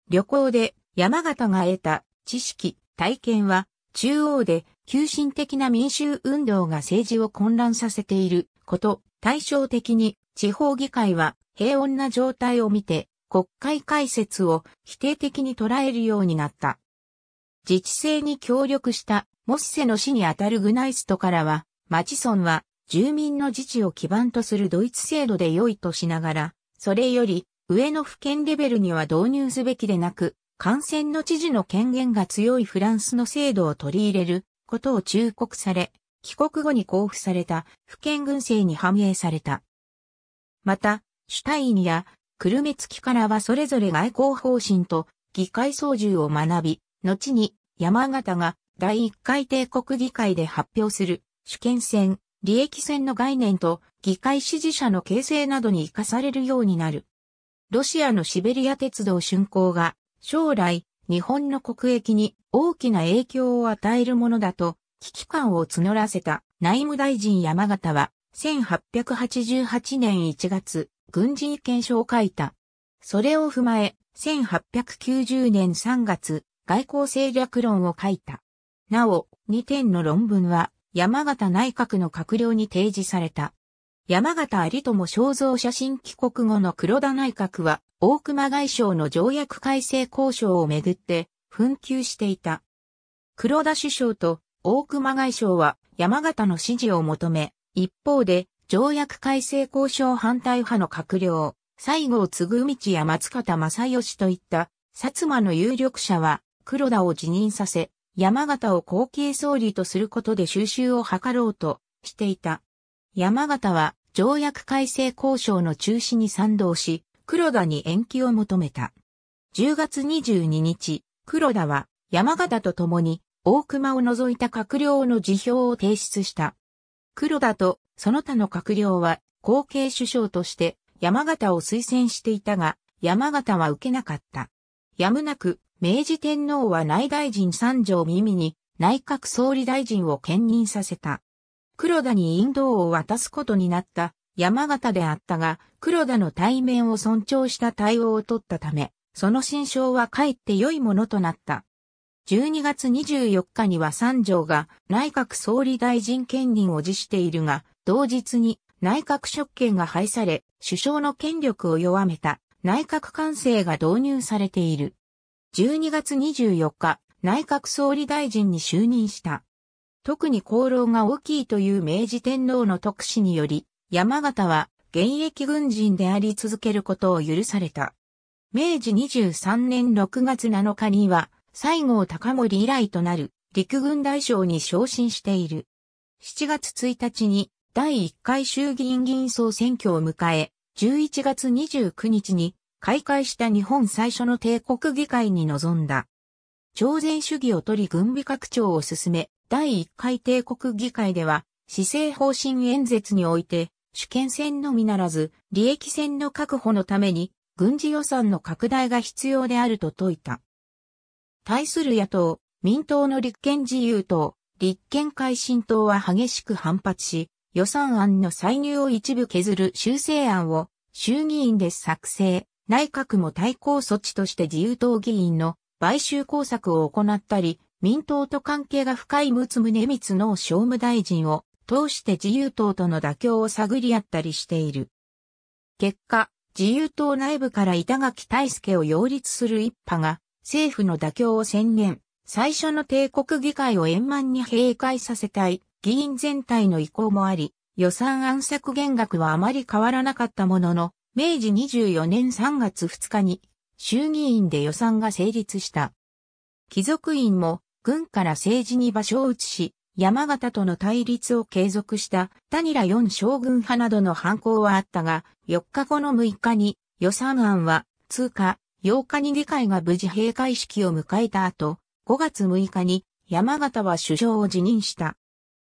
旅行で山形が得た知識、体験は中央で急進的な民衆運動が政治を混乱させていること、対照的に地方議会は平穏な状態を見て国会開設を否定的に捉えるようになった。自治制に協力したモッセの死にあたるグナイストからは、マチソンは住民の自治を基盤とするドイツ制度で良いとしながら、それより上の府県レベルには導入すべきでなく、感染の知事の権限が強いフランスの制度を取り入れることを忠告され、帰国後に交付された府県軍政に反映された。また、シュタインやクルメツキからはそれぞれ外交方針と議会操縦を学び、後に山形が第1回帝国議会で発表する主権戦、利益戦の概念と議会支持者の形成などに活かされるようになる。ロシアのシベリア鉄道竣工が将来日本の国益に大きな影響を与えるものだと危機感を募らせた内務大臣山形は1888年1月軍事意見書を書いた。それを踏まえ1890年3月外交政略論を書いた。なお2点の論文は山形内閣の閣僚に提示された。山形有友肖像写真帰国後の黒田内閣は、大熊外相の条約改正交渉をめぐって、紛糾していた。黒田首相と大熊外相は山形の支持を求め、一方で、条約改正交渉反対派の閣僚、西郷継道や松方正義といった薩摩の有力者は黒田を辞任させ、山形を後継総理とすることで収集を図ろうとしていた。山形は条約改正交渉の中止に賛同し、黒田に延期を求めた。10月22日、黒田は山形と共に大熊を除いた閣僚の辞表を提出した。黒田とその他の閣僚は後継首相として山形を推薦していたが、山形は受けなかった。やむなく、明治天皇は内大臣三条耳に内閣総理大臣を兼任させた。黒田に引導を渡すことになった山形であったが、黒田の対面を尊重した対応を取ったため、その心象はかえって良いものとなった。12月24日には三条が内閣総理大臣権任を辞しているが、同日に内閣職権が廃され、首相の権力を弱めた内閣官制が導入されている。12月24日、内閣総理大臣に就任した。特に功労が大きいという明治天皇の特使により、山形は現役軍人であり続けることを許された。明治23年6月7日には、西郷隆盛以来となる陸軍大将に昇進している。7月1日に第1回衆議院議員総選挙を迎え、11月29日に開会した日本最初の帝国議会に臨んだ。朝鮮主義を取り軍備拡張を進め、第1回帝国議会では、施政方針演説において、主権戦のみならず、利益戦の確保のために、軍事予算の拡大が必要であると説いた。対する野党、民党の立憲自由党、立憲改進党は激しく反発し、予算案の歳入を一部削る修正案を衆議院で作成、内閣も対抗措置として自由党議員の買収工作を行ったり、民党と関係が深い陸奥宗光の商務大臣を通して自由党との妥協を探り合ったりしている。結果、自由党内部から板垣大助を擁立する一派が政府の妥協を宣言、最初の帝国議会を円満に閉会させたい議員全体の意向もあり、予算安削減額はあまり変わらなかったものの、明治24年3月2日に衆議院で予算が成立した。貴族院も軍から政治に場所を移し、山形との対立を継続した谷良四将軍派などの反抗はあったが、4日後の6日に予算案は通過、8日に議会が無事閉会式を迎えた後、5月6日に山形は首相を辞任した。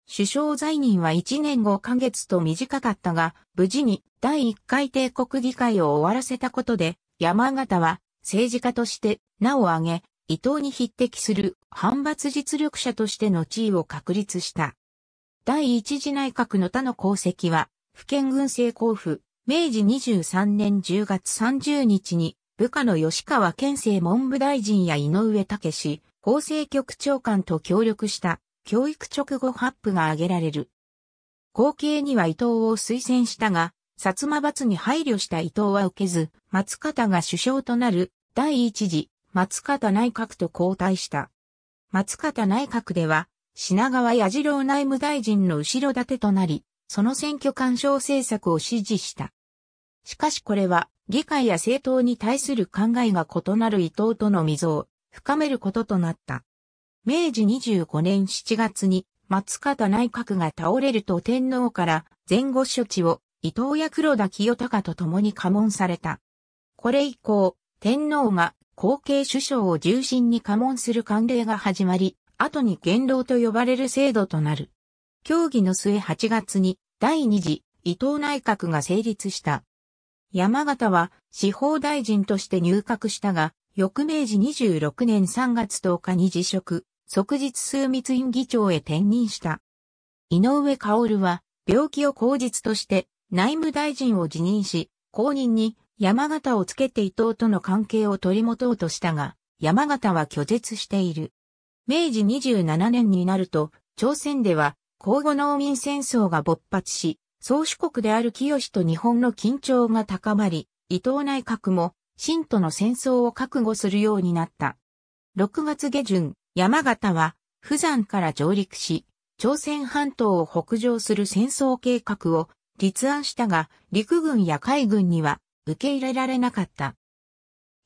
首相在任は1年5ヶ月と短かったが、無事に第1回帝国議会を終わらせたことで、山形は政治家として名を挙げ、伊藤に匹敵する反発実力者としての地位を確立した。第一次内閣の他の功績は、府県軍政交付、明治23年10月30日に、部下の吉川県政文部大臣や井上武氏、厚生局長官と協力した教育直後発布が挙げられる。後継には伊藤を推薦したが、薩摩閥に配慮した伊藤は受けず、松方が首相となる第一次松方内閣と交代した。松方内閣では、品川矢次郎内務大臣の後ろ盾となり、その選挙干渉政策を支持した。しかしこれは、議会や政党に対する考えが異なる伊藤との溝を深めることとなった。明治25年7月に松方内閣が倒れると天皇から前後処置を伊藤や黒田清隆と共に過問された。これ以降、天皇が後継首相を重心に加盟する慣例が始まり、後に元老と呼ばれる制度となる。協議の末8月に第2次伊藤内閣が成立した。山形は司法大臣として入閣したが、翌明治26年3月10日に辞職、即日数密院議長へ転任した。井上薫は病気を口実として内務大臣を辞任し、後任に山形をつけて伊藤との関係を取り持とうとしたが、山形は拒絶している。明治27年になると、朝鮮では、交互農民戦争が勃発し、宗主国である清と日本の緊張が高まり、伊藤内閣も、新との戦争を覚悟するようになった。6月下旬、山形は、釜山から上陸し、朝鮮半島を北上する戦争計画を立案したが、陸軍や海軍には受け入れられなかった。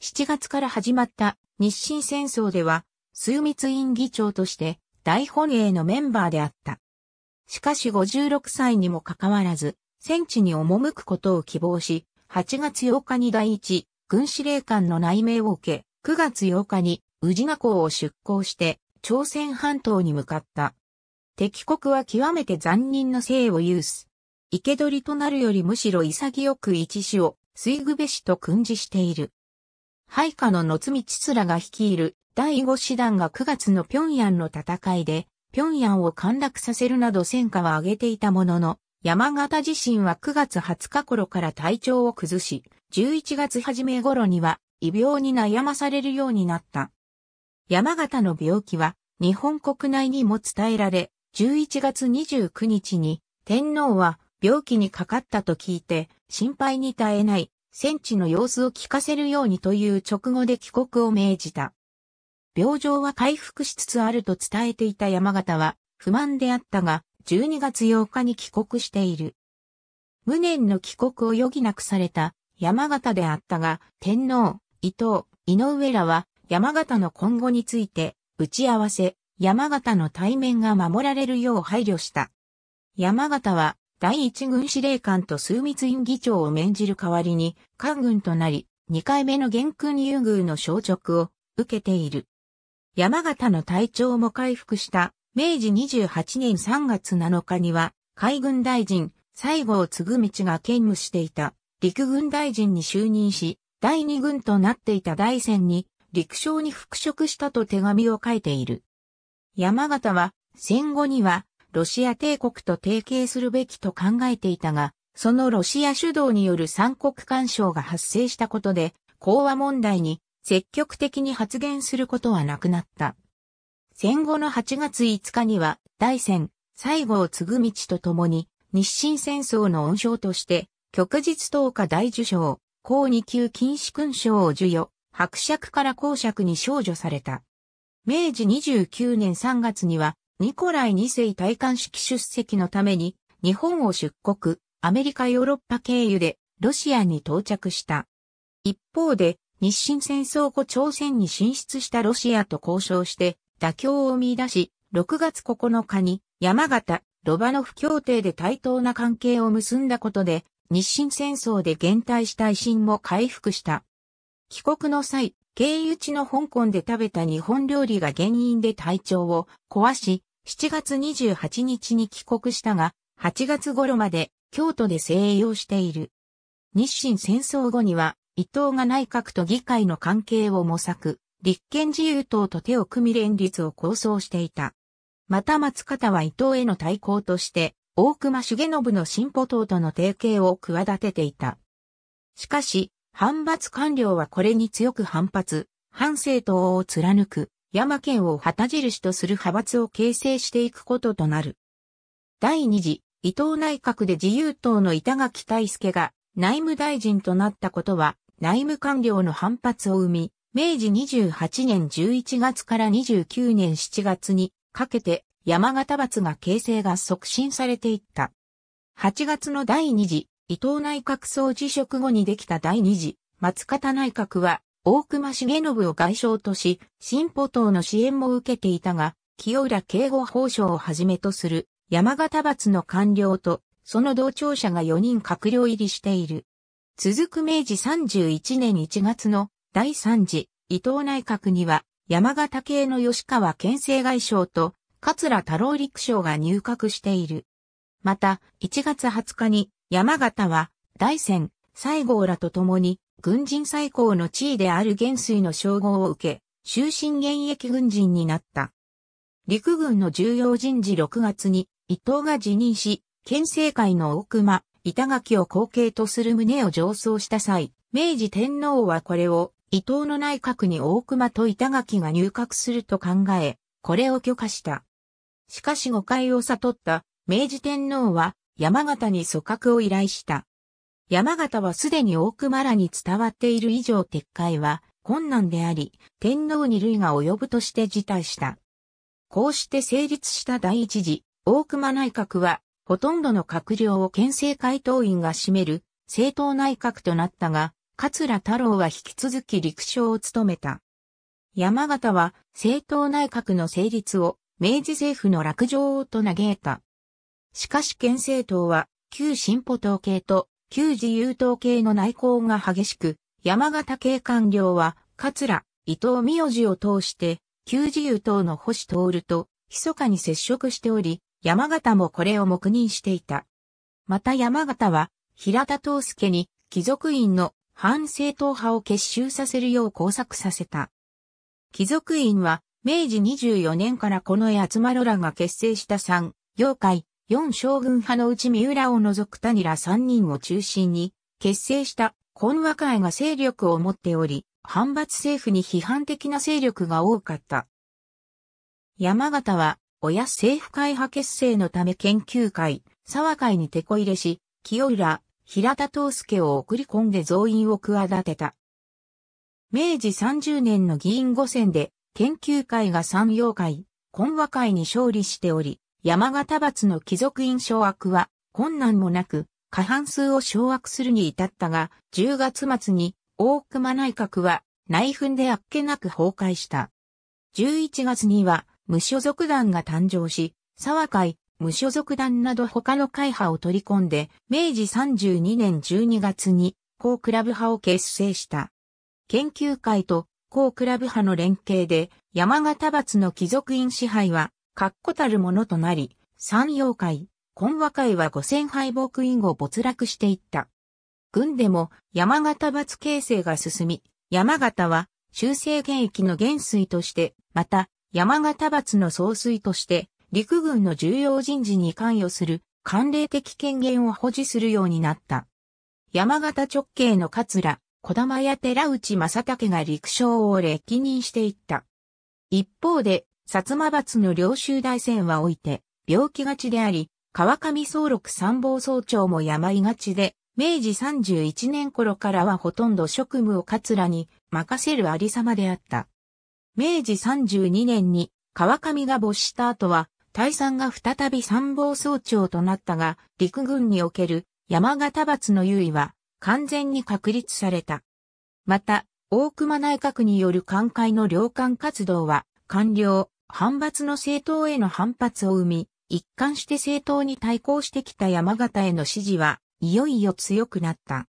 7月から始まった日清戦争では、枢密院議長として大本営のメンバーであった。しかし56歳にもかかわらず、戦地に赴くことを希望し、8月8日に第一軍司令官の内命を受け、9月8日に宇治品港を出港して、朝鮮半島に向かった。敵国は極めて残忍の性を有す。生け捕りとなるよりむしろ潔く一死を水具部氏と訓示している。配下の野津道らが率いる第五師団が9月の平壌の戦いで、平壌を陥落させるなど戦果は上げていたものの、山形地震は9月20日頃から体調を崩し、11月初め頃には異病に悩まされるようになった。山形の病気は日本国内にも伝えられ、11月29日に天皇は病気にかかったと聞いて、心配に耐えない、戦地の様子を聞かせるようにという直後で帰国を命じた。病状は回復しつつあると伝えていた山形は、不満であったが、12月8日に帰国している。無念の帰国を余儀なくされた山形であったが、天皇、伊藤、井上らは山形の今後について、打ち合わせ、山形の対面が守られるよう配慮した。山形は第一軍司令官と枢密院議長を免じる代わりに、官軍となり、2回目の元勲優遇の消職を受けている。山形の体調も回復した明治28年3月7日には、海軍大臣、西郷嗣道が兼務していた陸軍大臣に就任し、第二軍となっていた大戦に陸将に復職したと手紙を書いている。山形は戦後にはロシア帝国と提携するべきと考えていたが、そのロシア主導による三国干渉が発生したことで、講和問題に積極的に発言することはなくなった。戦後の8月5日には、大戦、西郷継道と共に、日清戦争の恩賞として、旭日10下大受賞、高2級禁止勲章を授与、伯爵から公爵に賞助された。明治29年3月には、ニコライ2世戴冠式出席のために、日本を出国、アメリカヨーロッパ経由で、ロシアに到着した。一方で、日清戦争後朝鮮に進出したロシアと交渉して、妥協を見出し、6月9日に山形、ロバノフ協定で対等な関係を結んだことで、日清戦争で減退した維新も回復した。帰国の際、経由地の香港で食べた日本料理が原因で体調を壊し、7月28日に帰国したが、8月頃まで京都で静養している。日清戦争後には、伊藤が内閣と議会の関係を模索、立憲自由党と手を組み連立を構想していた。また松方は伊藤への対抗として、大隈重信の進歩党との提携を企てていた。しかし、反発官僚はこれに強く反発、反政党を貫く。山県を旗印とする派閥を形成していくこととなる。第二次、伊藤内閣で自由党の板垣大輔が内務大臣となったことは内務官僚の反発を生み、明治28年11月から29年7月にかけて山形閥が形成が促進されていった。8月の第二次、伊藤内閣総辞職後にできた第二次、松方内閣は大隈重信を外相とし、新歩党の支援も受けていたが、清浦警護法相をはじめとする山形罰の官僚と、その同庁者が4人閣僚入りしている。続く明治31年1月の第3次伊藤内閣には、山形系の吉川県政外相と、桂太郎陸将が入閣している。また、1月20日に山形は、大戦、西郷らと共に、軍人最高の地位である元帥の称号を受け、終身現役軍人になった。陸軍の重要人事6月に伊藤が辞任し、県政会の大熊、板垣を後継とする旨を上奏した際、明治天皇はこれを伊藤の内閣に大熊と板垣が入閣すると考え、これを許可した。しかし誤解を悟った明治天皇は山形に組閣を依頼した。山形はすでに大熊らに伝わっている以上撤回は困難であり、天皇に類が及ぶとして辞退した。こうして成立した第一次、大熊内閣は、ほとんどの閣僚を県政会党員が占める、政党内閣となったが、桂太郎は引き続き陸将を務めた。山形は政党内閣の成立を明治政府の落城と嘆いた。しかし県政党は旧進歩党系と旧自由党系の内向が激しく、山形系官僚は、桂、伊藤美次を通して、旧自由党の星徹と、密かに接触しており、山形もこれを黙認していた。また山形は、平田東介に、貴族院の反政党派を結集させるよう工作させた。貴族院は、明治24年からこの八つ丸らが結成した三、妖怪、4将軍派のうち三浦を除く谷ら3人を中心に結成した懇和会が勢力を持っており、反発政府に批判的な勢力が多かった。山形は、親政府会派結成のため研究会、沢会に手こ入れし、清浦、平田東介を送り込んで増員を企てた。明治30年の議員5選で、研究会が三要会、懇和会に勝利しており、山形伐の貴族院掌握は困難もなく過半数を掌握するに至ったが、10月末に大熊内閣は内紛であっけなく崩壊した。11月には無所属団が誕生し、沢会、無所属団など他の会派を取り込んで、明治32年12月に、高クラブ派を結成した。研究会と高クラブ派の連携で、山形伐の貴族院支配は確固たるものとなり、山陽会、今和会は五千敗北以後没落していった。軍でも山形罰形成が進み、山形は修正現役の元帥として、また山形罰の総帥として、陸軍の重要人事に関与する慣例的権限を保持するようになった。山形直系の桂、小玉や寺内正武が陸将を歴任していった。一方で、薩摩閥の領州大戦はおいて、病気がちであり、川上総六参謀総長も病がちで、明治31年頃からはほとんど職務を桂に任せるありさまであった。明治32年に川上が没した後は、大山が再び参謀総長となったが、陸軍における山形閥の優位は完全に確立された。また、大熊内閣による寛解の領艦活動は完了、反発の政党への反発を生み、一貫して政党に対抗してきた山形への支持はいよいよ強くなった。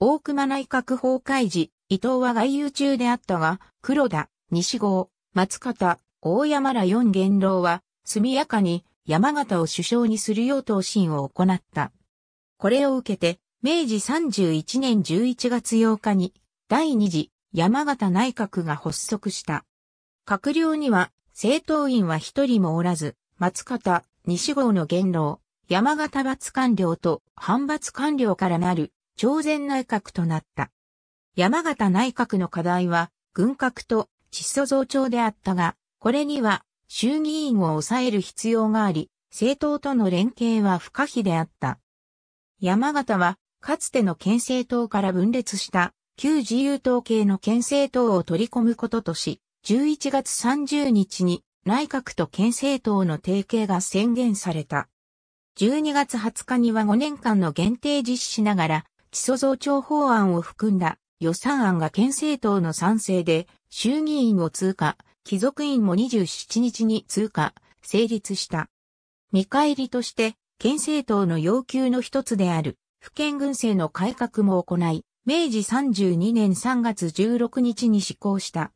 大熊内閣法会時、伊藤は外遊中であったが、黒田、西郷、松方、大山ら四元老は、速やかに山形を首相にするよう答申を行った。これを受けて、明治31年11月8日に、第二次山形内閣が発足した。閣僚には、政党員は一人もおらず、松方、西郷の元老、山形罰官僚と反閥官僚からなる、朝鮮内閣となった。山形内閣の課題は、軍閣と窒素増長であったが、これには衆議院を抑える必要があり、政党との連携は不可避であった。山形は、かつての県政党から分裂した、旧自由党系の県政党を取り込むこととし、11月30日に内閣と県政党の提携が宣言された。12月20日には5年間の限定実施ながら、基礎増長法案を含んだ予算案が県政党の賛成で衆議院を通過、貴族院も27日に通過、成立した。見返りとして、県政党の要求の一つである、府県軍政の改革も行い、明治32年3月16日に施行した。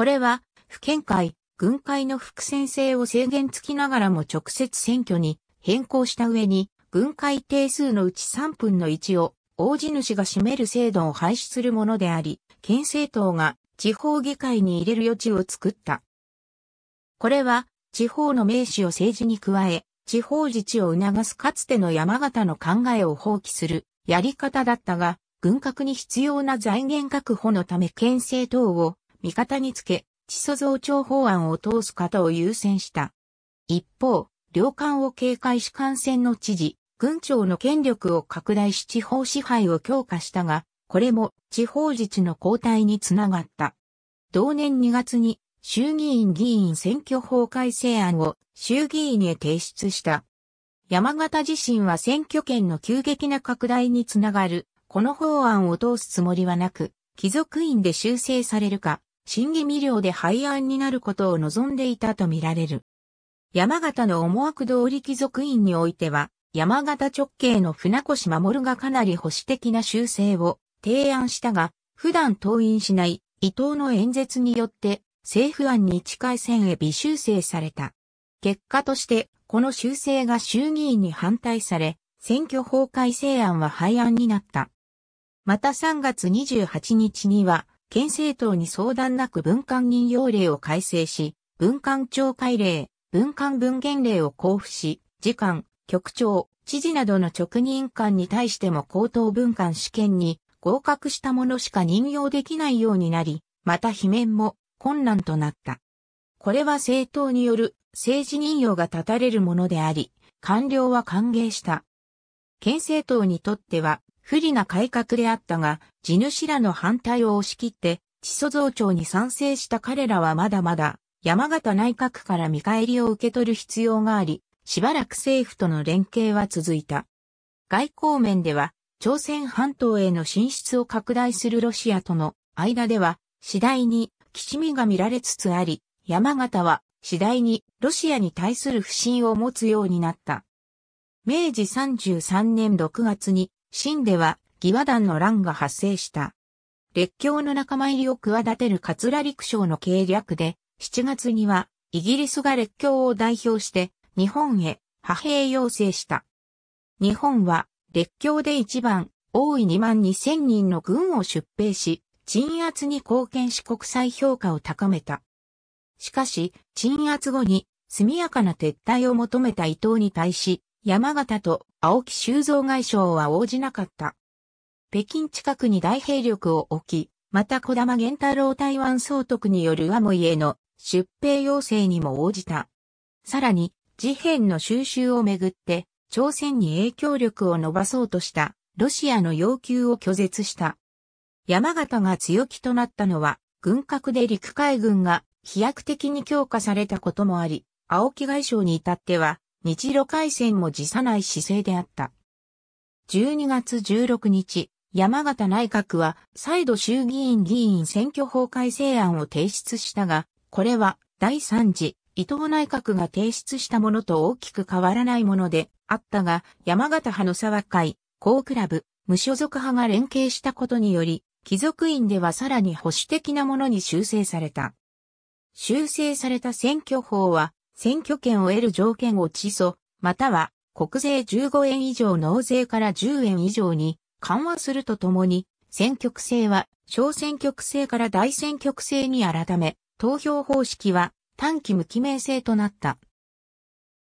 これは、府県会、軍会の伏選制を制限つきながらも直接選挙に変更した上に、軍会定数のうち3分の1を、大地主が占める制度を廃止するものであり、県政党が地方議会に入れる余地を作った。これは、地方の名士を政治に加え、地方自治を促すかつての山形の考えを放棄するやり方だったが、軍拡に必要な財源確保のため県政党を味方につけ、地租増長法案を通す方を優先した。一方、領官を警戒し感染の知事、軍庁の権力を拡大し地方支配を強化したが、これも地方自治の交代につながった。同年2月に衆議院議員選挙法改正案を衆議院へ提出した。山形自身は選挙権の急激な拡大につながる。この法案を通すつもりはなく、貴族院で修正されるか、審議未了で廃案になることを望んでいたとみられる。山形の思惑通り貴族院においては、山形直系の船越守がかなり保守的な修正を提案したが、普段登院しない伊藤の演説によって政府案に近い線へ微修正された。結果として、この修正が衆議院に反対され、選挙法改正案は廃案になった。また3月28日には、県政党に相談なく文官任用令を改正し、文官庁会令、文官文言令を交付し、次官、局長、知事などの直任官に対しても高等文官試験に合格したものしか任用できないようになり、また罷免も困難となった。これは政党による政治任用が断たれるものであり、官僚は歓迎した。県政党にとっては不利な改革であったが、地主らの反対を押し切って、地租増長に賛成した彼らはまだまだ、山形内閣から見返りを受け取る必要があり、しばらく政府との連携は続いた。外交面では、朝鮮半島への進出を拡大するロシアとの間では、次第に、きしみが見られつつあり、山形は次第にロシアに対する不信を持つようになった。明治33年6月に秦では、義和団の乱が発生した。列強の仲間入りを企てる桂陸将の計略で、7月には、イギリスが列強を代表して、日本へ派兵要請した。日本は、列強で一番、多い2万2000人の軍を出兵し、鎮圧に貢献し国際評価を高めた。しかし、鎮圧後に速やかな撤退を求めた伊藤に対し、山形と青木修造外相は応じなかった。北京近くに大兵力を置き、また小玉源太郎台湾総督による和モへの出兵要請にも応じた。さらに、事変の収集をめぐって、朝鮮に影響力を伸ばそうとしたロシアの要求を拒絶した。山形が強気となったのは、軍拡で陸海軍が飛躍的に強化されたこともあり、青木外相に至っては、日露海戦も辞さない姿勢であった。12月16日、山形内閣は再度衆議院議員選挙法改正案を提出したが、これは第3次伊藤内閣が提出したものと大きく変わらないものであったが、山形派の沢会、高クラブ、無所属派が連携したことにより、貴族院ではさらに保守的なものに修正された。修正された選挙法は、選挙権を得る条件を地租、または国税15円以上納税から10円以上に緩和するとともに、選挙区制は小選挙区制から大選挙区制に改め、投票方式は短期無記名制となった。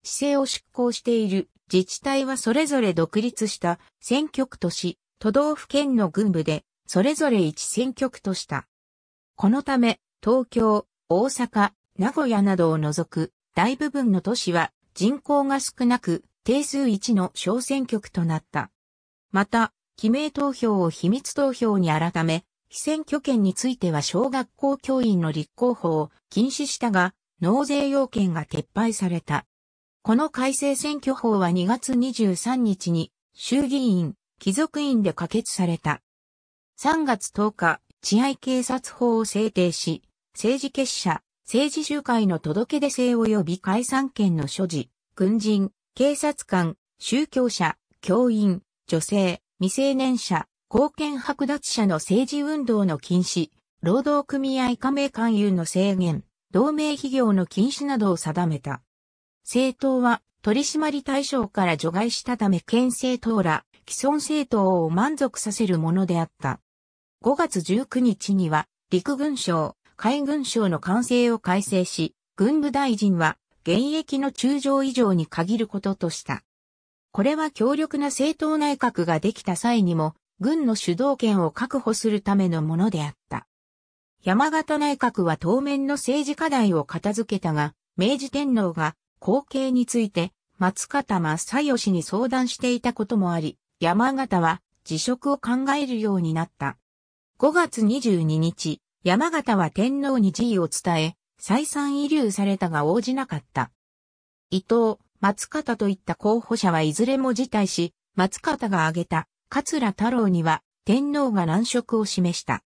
市政を執行している自治体はそれぞれ独立した選挙区とし、都道府県の軍部でそれぞれ1選挙区とした。このため、東京、大阪、名古屋などを除く大部分の都市は人口が少なく定数1の小選挙区となった。また、記名投票を秘密投票に改め、非選挙権については小学校教員の立候補を禁止したが、納税要件が撤廃された。この改正選挙法は2月23日に衆議院、貴族院で可決された。3月10日、治安警察法を制定し、政治結社、政治集会の届け出制及び解散権の所持、軍人、警察官、宗教者、教員、女性、未成年者、貢献剥奪者の政治運動の禁止、労働組合加盟勧誘の制限、同盟企業の禁止などを定めた。政党は取締り対象から除外したため県政党ら既存政党を満足させるものであった。5月19日には陸軍省海軍省の管制を改正し、軍部大臣は現役の中将以上に限ることとした。これは強力な政党内閣ができた際にも、軍の主導権を確保するためのものであった。山形内閣は当面の政治課題を片付けたが、明治天皇が後継について松方正義に相談していたこともあり、山形は辞職を考えるようになった。5月22日、山形は天皇に辞意を伝え、再三遺留されたが応じなかった。伊藤、松方といった候補者はいずれも辞退し、松方が挙げた桂太郎には天皇が難色を示した。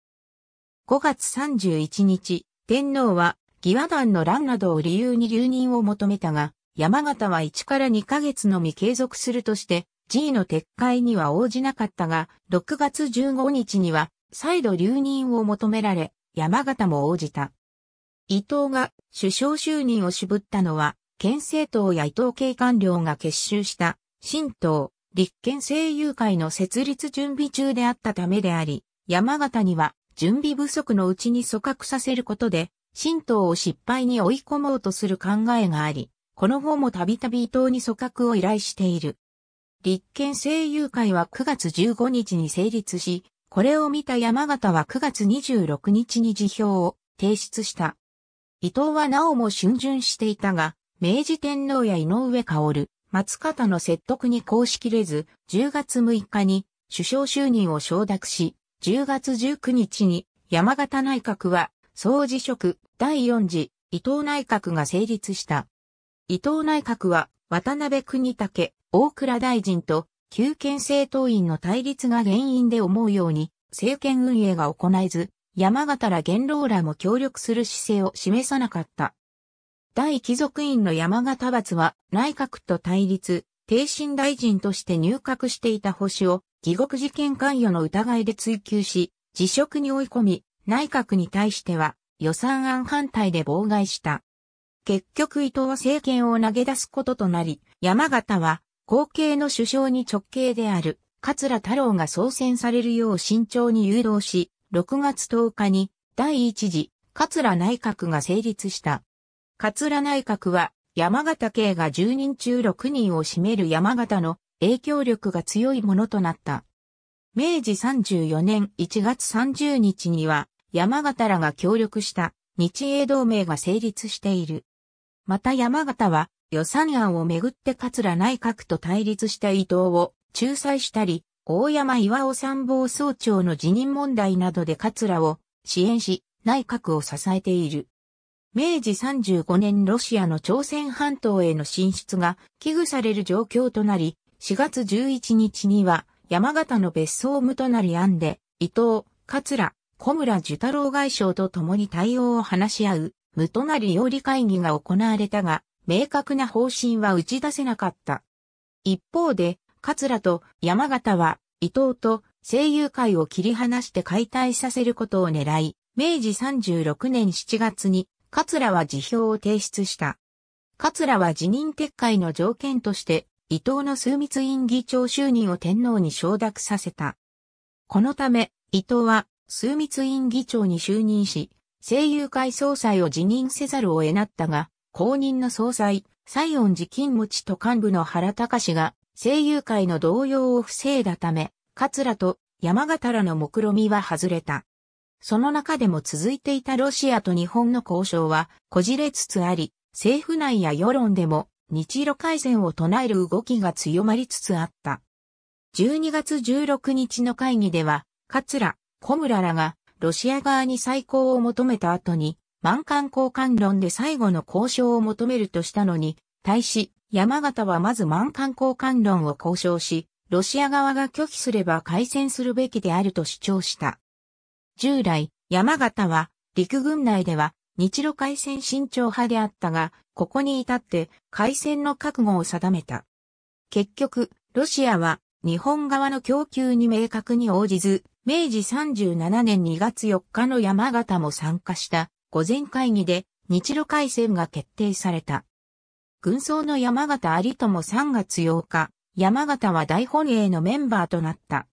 5月31日、天皇は義和団の乱などを理由に留任を求めたが、山形は1から2ヶ月のみ継続するとして、辞意の撤回には応じなかったが、6月15日には再度留任を求められ、山形も応じた。伊藤が首相就任を渋ったのは、県政党や伊藤警官僚が結集した、新党、立憲政友会の設立準備中であったためであり、山形には準備不足のうちに組閣させることで、新党を失敗に追い込もうとする考えがあり、この後もたびたび伊藤に組閣を依頼している。立憲政友会は9月15日に成立し、これを見た山形は9月26日に辞表を提出した。伊藤はなおも春巡していたが、明治天皇や井上薫、松方の説得に公式しきれず、10月6日に首相就任を承諾し、10月19日に山形内閣は総辞職第4次伊藤内閣が成立した。伊藤内閣は渡辺国武、大倉大臣と旧憲政党員の対立が原因で思うように政権運営が行えず、山形ら元老らも協力する姿勢を示さなかった。大貴族院の山形閥は内閣と対立、帝臣大臣として入閣していた星を疑獄事件関与の疑いで追及し、辞職に追い込み、内閣に対しては予算案反対で妨害した。結局伊藤は政権を投げ出すこととなり、山形は後継の首相に直系である、桂太郎が総選されるよう慎重に誘導し、6月10日に第一次桂内閣が成立した。桂内閣は山形系が10人中6人を占める山形の影響力が強いものとなった。明治34年1月30日には山形らが協力した日英同盟が成立している。また山形は予算案をめぐって桂内閣と対立した伊藤を仲裁したり、大山岩尾参謀総長の辞任問題などで桂を支援し、内閣を支えている。明治35年ロシアの朝鮮半島への進出が危惧される状況となり、4月11日には山形の別荘無となり案で、伊藤、桂、小村寿太郎外相と共に対応を話し合う、無となり料理会議が行われたが、明確な方針は打ち出せなかった。一方で、桂と山形は伊藤と声優会を切り離して解体させることを狙い、明治36年7月に桂は辞表を提出した。桂は辞任撤回の条件として、伊藤の枢密院議長就任を天皇に承諾させた。このため、伊藤は枢密院議長に就任し、声優会総裁を辞任せざるを得なったが、公認の総裁、西園寺金持と幹部の原隆が声優界の動揺を防いだため、桂と山形らの目論見は外れた。その中でも続いていたロシアと日本の交渉はこじれつつあり、政府内や世論でも日露改善を唱える動きが強まりつつあった。12月16日の会議では、桂、小村らがロシア側に再考を求めた後に、満艦交換論で最後の交渉を求めるとしたのに、対し、山形はまず満艦交換論を交渉し、ロシア側が拒否すれば開戦するべきであると主張した。従来、山形は、陸軍内では、日露改戦慎重派であったが、ここに至って、改戦の覚悟を定めた。結局、ロシアは、日本側の供給に明確に応じず、明治37年2月4日の山形も参加した午前会議で日露海戦が決定された。軍曹の山形有友3月8日、山形は大本営のメンバーとなった。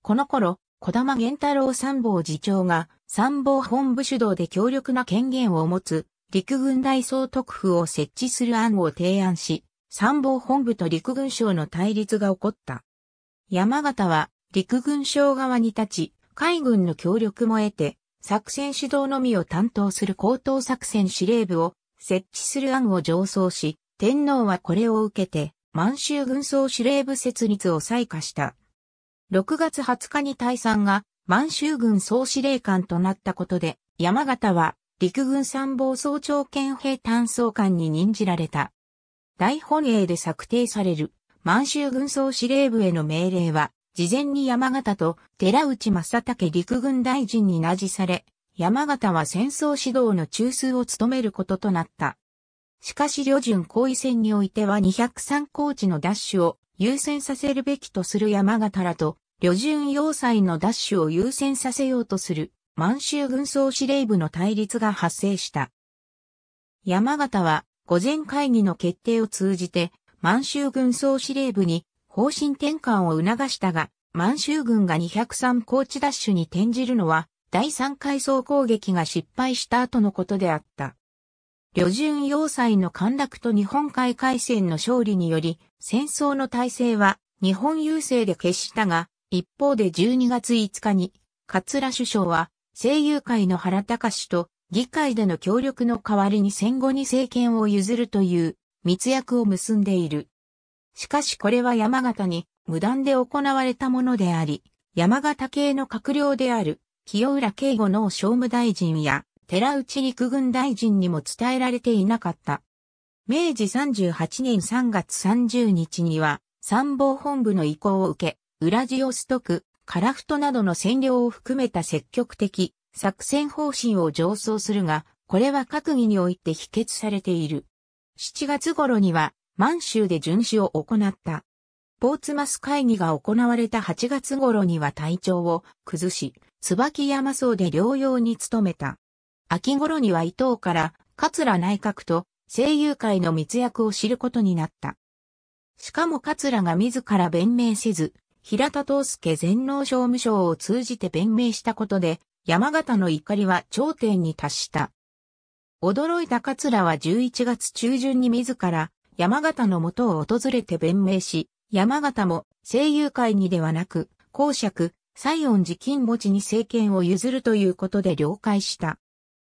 この頃、小玉玄太郎参謀次長が参謀本部主導で強力な権限を持つ陸軍大総督府を設置する案を提案し、参謀本部と陸軍省の対立が起こった。山形は陸軍省側に立ち、海軍の協力も得て、作戦指導のみを担当する高等作戦司令部を設置する案を上奏し、天皇はこれを受けて、満州軍総司令部設立を採火した。6月20日に大散が満州軍総司令官となったことで、山形は陸軍参謀総長兼兵単総官に任じられた。大本営で策定される満州軍総司令部への命令は、事前に山形と寺内正武陸軍大臣に名じされ、山形は戦争指導の中枢を務めることとなった。しかし旅順後為戦においては203高地の奪取を優先させるべきとする山形らと、旅順要塞の奪取を優先させようとする満州軍総司令部の対立が発生した。山形は、午前会議の決定を通じて、満州軍総司令部に方針転換を促したが、満州軍が203高地ダッシュに転じるのは、第3回総攻撃が失敗した後のことであった。旅順要塞の陥落と日本海海戦の勝利により、戦争の体制は日本優勢で決したが、一方で12月5日に、桂首相は、声優会の原隆と議会での協力の代わりに戦後に政権を譲るという密約を結んでいる。しかしこれは山形に無断で行われたものであり、山形系の閣僚である清浦慶吾の商務大臣や寺内陸軍大臣にも伝えられていなかった。明治38年3月30日には参謀本部の意向を受け、ウラジオストク、カラフトなどの占領を含めた積極的作戦方針を上奏するが、これは閣議において否決されている。7月頃には満州で巡視を行った。ポーツマス会議が行われた8月頃には体調を崩し、椿山荘で療養に努めた。秋頃には伊藤から桂内閣と声優会の密約を知ることになった。しかも桂が自ら弁明せず、平田東介全農商務省を通じて弁明したことで、山形の怒りは頂点に達した。驚いた桂は11月中旬に自ら山形の元を訪れて弁明し、山形も声優会にではなく、公爵、西恩寺金墓地に政権を譲るということで了解した。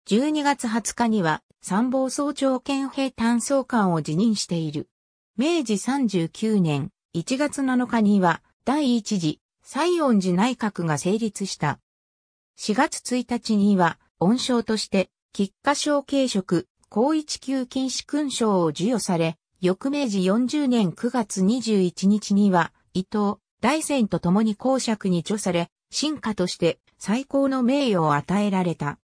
12月20日には参謀総長兼兵担総官を辞任している。明治39年1月7日には第一次西恩寺内閣が成立した。4月1日には恩賞として、菊花賞軽食、高一級禁止勲章を授与され、翌明治40年9月21日には、伊藤、大仙と共に公爵に著され、進化として最高の名誉を与えられた。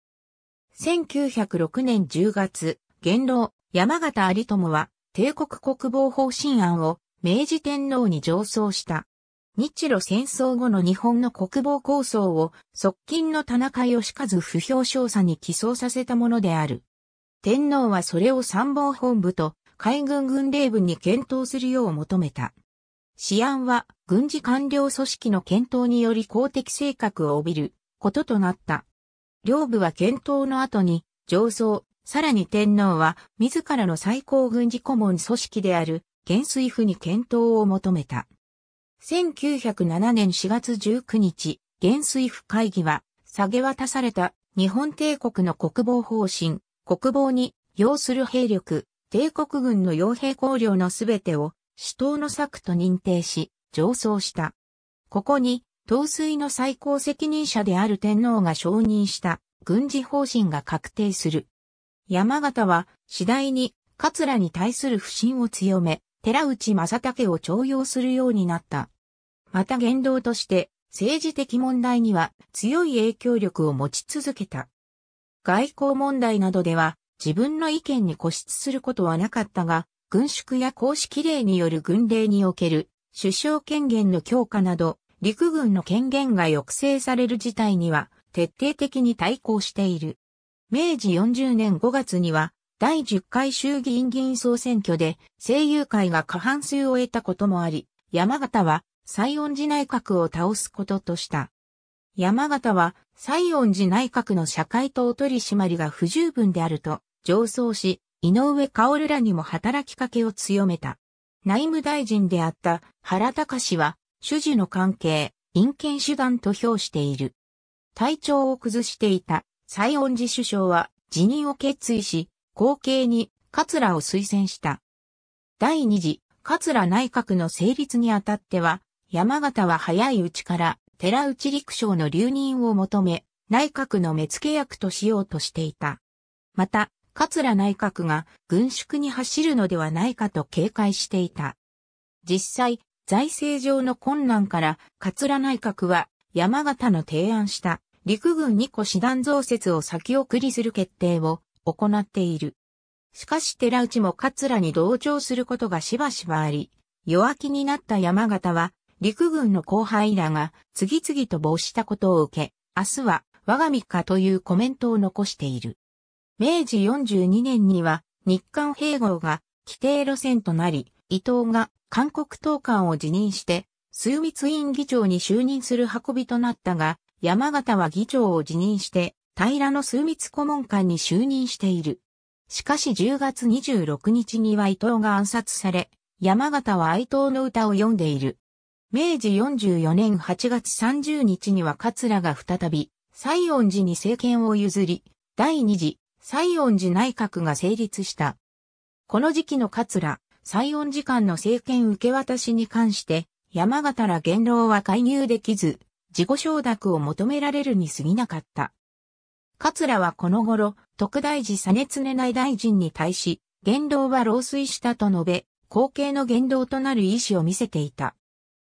1906年10月、元老、山形有友は、帝国国防方針案を明治天皇に上奏した。日露戦争後の日本の国防構想を側近の田中義和不評少佐に寄贈させたものである。天皇はそれを参謀本部と海軍軍令部に検討するよう求めた。試案は軍事官僚組織の検討により公的性格を帯びることとなった。両部は検討の後に上層、さらに天皇は自らの最高軍事顧問組織である元帥府に検討を求めた。1907年4月19日、元帥府会議は下げ渡された日本帝国の国防方針、国防に要する兵力、帝国軍の傭兵工領のすべてを首都の策と認定し、上層した。ここに、統帥の最高責任者である天皇が承認した軍事方針が確定する。山形は次第に桂に対する不信を強め、寺内正武を徴用するようになった。また言動として政治的問題には強い影響力を持ち続けた。外交問題などでは自分の意見に固執することはなかったが、軍縮や公式令による軍令における首相権限の強化など、陸軍の権限が抑制される事態には徹底的に対抗している。明治40年5月には、第10回衆議院議員総選挙で、声優会が過半数を得たこともあり、山形は、西恩寺内閣を倒すこととした。山形は西恩寺内閣の社会党取締りが不十分であると上奏し、井上薫らにも働きかけを強めた。内務大臣であった原隆は、主事の関係、陰権手段と評している。体調を崩していた西恩寺首相は辞任を決意し、後継に桂を推薦した。第二次、桂内閣の成立にあたっては、山形は早いうちから寺内陸将の留任を求め、内閣の目付役としようとしていた。また、桂内閣が軍縮に走るのではないかと警戒していた。実際、財政上の困難から桂内閣は山形の提案した陸軍2個師団増設を先送りする決定を行っている。しかし寺内も桂に同調することがしばしばあり、弱気になった山形は陸軍の後輩らが次々と没したことを受け、明日は我が身かというコメントを残している。明治42年には日韓併合が規定路線となり、伊藤が韓国党官を辞任して、枢密院議長に就任する運びとなったが、山形は議長を辞任して、平の枢密顧問官に就任している。しかし10月26日には伊藤が暗殺され、山形は哀悼の歌を読んでいる。明治44年8月30日には桂が再び、西恩寺に政権を譲り、第二次、西恩寺内閣が成立した。この時期の桂、西恩寺間の政権受け渡しに関して、山形ら元老は介入できず、自己承諾を求められるに過ぎなかった。桂はこの頃、特大寺実常内大臣に対し、元老は老衰したと述べ、後継の元老となる意思を見せていた。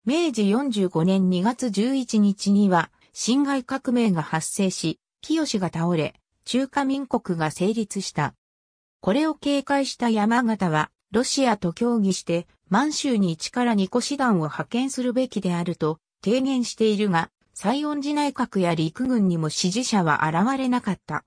明治45年2月11日には、辛亥革命が発生し、清が倒れ、中華民国が成立した。これを警戒した山形は、ロシアと協議して、満州に一から二個師団を派遣するべきであると提言しているが、西恩寺内閣や陸軍にも支持者は現れなかった。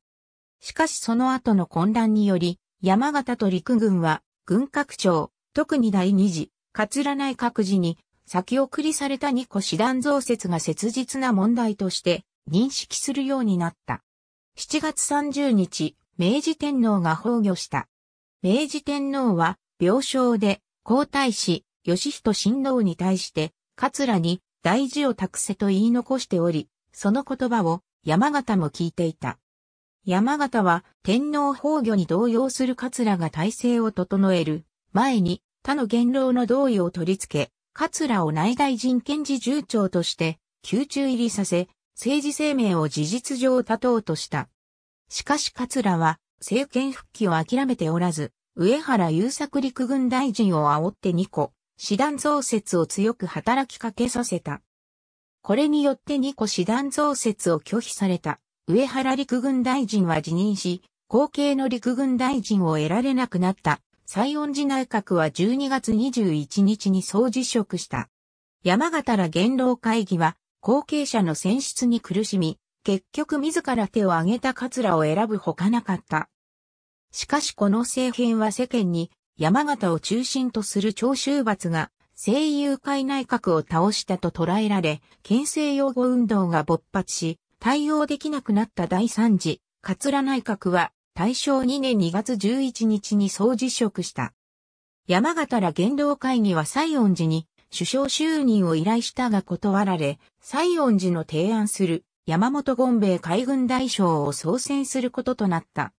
しかしその後の混乱により、山形と陸軍は、軍拡長、特に第二次、桂内閣時に先送りされた二個師団増設が切実な問題として認識するようになった。7月30日、明治天皇が崩御した。明治天皇は病床で皇太子、義人親王に対して、桂に大事を託せと言い残しており、その言葉を山形も聞いていた。山形は天皇崩御に動揺する桂が体制を整える前に他の元老の同意を取り付け、桂を内大臣検事重長として、宮中入りさせ、政治生命を事実上立とうとした。しかし桂は、政権復帰を諦めておらず、上原優作陸軍大臣を煽って2個、師団増設を強く働きかけさせた。これによって2個師団増設を拒否された。上原陸軍大臣は辞任し、後継の陸軍大臣を得られなくなった。西恩寺内閣は12月21日に総辞職した。山形ら元老会議は後継者の選出に苦しみ、結局自ら手を挙げた桂を選ぶほかなかった。しかしこの政変は世間に山形を中心とする長州罰が政友会内閣を倒したと捉えられ、県政擁護運動が勃発し、対応できなくなった第三次、桂内閣は大正2年2月11日に総辞職した。山形ら元老会議は西恩寺に首相就任を依頼したが断られ、西恩寺の提案する山本権兵衛海軍大将を総選することとなった。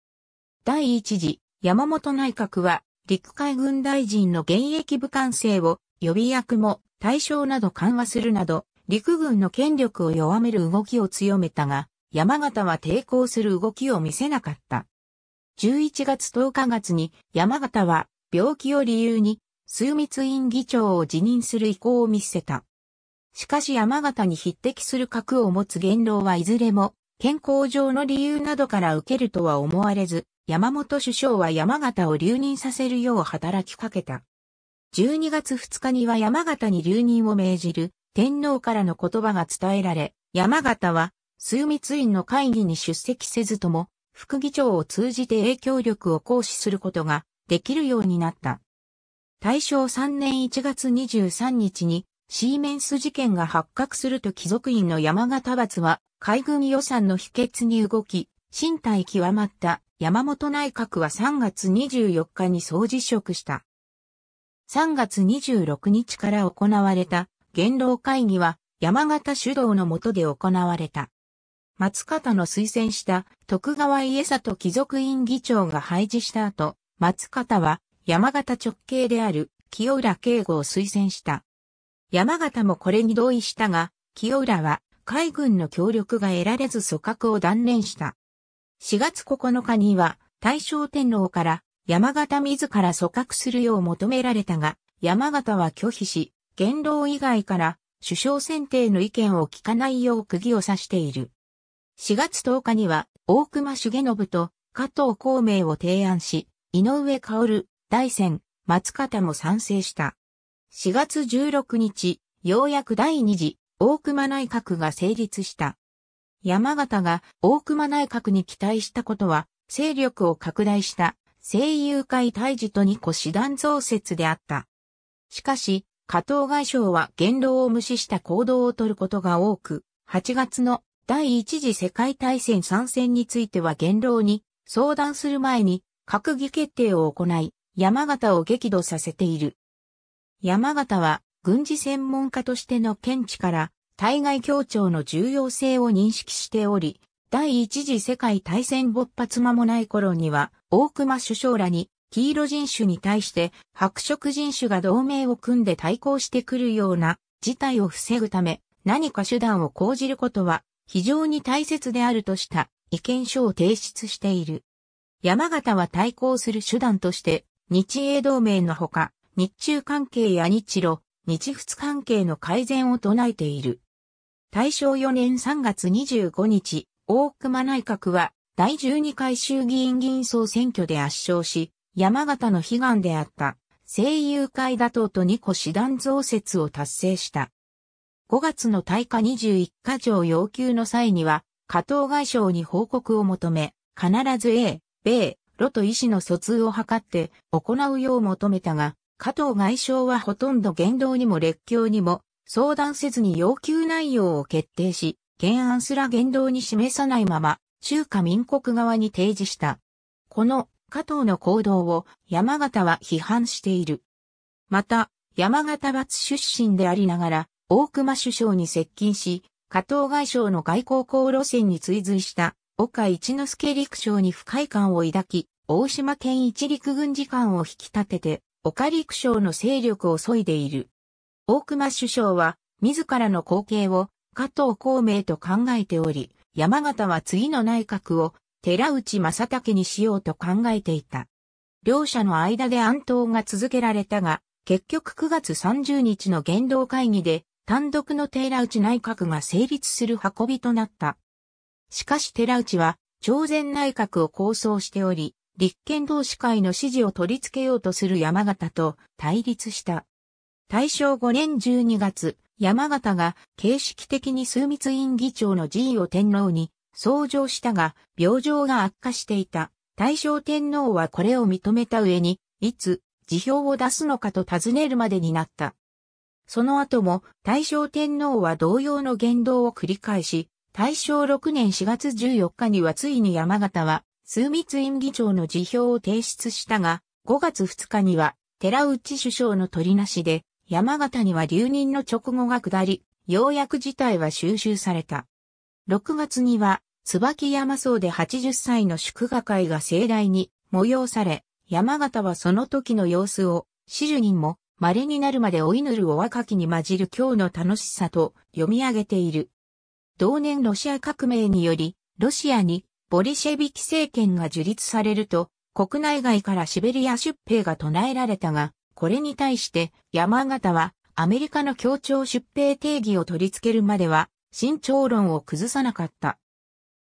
第一次山本内閣は陸海軍大臣の現役武官制を予備役も対象など緩和するなど陸軍の権力を弱める動きを強めたが、山形は抵抗する動きを見せなかった。11月10日月に山形は病気を理由に枢密院議長を辞任する意向を見せた。しかし山形に匹敵する核を持つ元老はいずれも健康上の理由などから受けるとは思われず、山本首相は山形を留任させるよう働きかけた。12月2日には山形に留任を命じる天皇からの言葉が伝えられ、山形は枢密院の会議に出席せずとも副議長を通じて影響力を行使することができるようになった。大正3年1月23日にシーメンス事件が発覚すると貴族院の山形閥は海軍予算の否決に動き、身体極まった山本内閣は3月24日に総辞職した。3月26日から行われた元老会議は山形主導の下で行われた。松方の推薦した徳川家里貴族院議長が廃止した後、松方は山形直系である清浦慶吾を推薦した。山形もこれに同意したが、清浦は海軍の協力が得られず組閣を断念した。4月9日には大正天皇から山形自ら組閣するよう求められたが、山形は拒否し、元老以外から首相選定の意見を聞かないよう釘を刺している。4月10日には、大隈重信と加藤孔明を提案し、井上薫、大仙、松方も賛成した。4月16日、ようやく第2次、大隈内閣が成立した。山形が大隈内閣に期待したことは、勢力を拡大した声優会退治と二個師団増設であった。しかし、加藤外相は言動を無視した行動をとることが多く、8月の第一次世界大戦参戦については元老に相談する前に閣議決定を行い、山形を激怒させている。山形は軍事専門家としての見地から対外協調の重要性を認識しており、第一次世界大戦勃発間もない頃には、大熊首相らに黄色人種に対して白色人種が同盟を組んで対抗してくるような事態を防ぐため、何か手段を講じることは非常に大切であるとした意見書を提出している。山形は対抗する手段として、日英同盟のほか、日中関係や日露、日仏関係の改善を唱えている。大正4年3月25日、大熊内閣は第12回衆議院議員総選挙で圧勝し、山形の悲願であった、声優会打倒と2個師団増設を達成した。5月の大価21課条要求の際には、加藤外相に報告を求め、必ず A、米、ロと医師の疎通を図って行うよう求めたが、加藤外相はほとんど言動にも列強にも相談せずに要求内容を決定し、原案すら言動に示さないまま、中華民国側に提示した。この加藤の行動を山形は批判している。また、山形抜出身でありながら、大熊首相に接近し、加藤外相の外交航路線に追随した岡一之助陸将に不快感を抱き、大島県一陸軍次官を引き立てて、岡陸将の勢力を削いでいる。大熊首相は、自らの後継を加藤孔明と考えており、山形は次の内閣を寺内正武にしようと考えていた。両者の間で暗闘が続けられたが、結局9月30日の言動会議で単独の寺内内閣が成立する運びとなった。しかし寺内は、朝鮮内閣を構想しており、立憲同士会の支持を取り付けようとする山形と対立した。大正5年12月、山形が形式的に枢密院議長の辞意を天皇に創上したが、病状が悪化していた。大正天皇はこれを認めた上に、いつ辞表を出すのかと尋ねるまでになった。その後も大正天皇は同様の言動を繰り返し、大正6年4月14日にはついに山形は、枢密院議長の辞表を提出したが、5月2日には、寺内首相の取りなしで、山形には留任の直後が下り、ようやく事態は収集された。6月には、椿山荘で80歳の祝賀会が盛大に催され、山形はその時の様子を、死十人も稀になるまでお祈るお若きに混じる今日の楽しさと読み上げている。同年ロシア革命により、ロシアにボリシェビキ政権が樹立されると、国内外からシベリア出兵が唱えられたが、これに対して山形はアメリカの協調出兵定義を取り付けるまでは、慎重論を崩さなかった。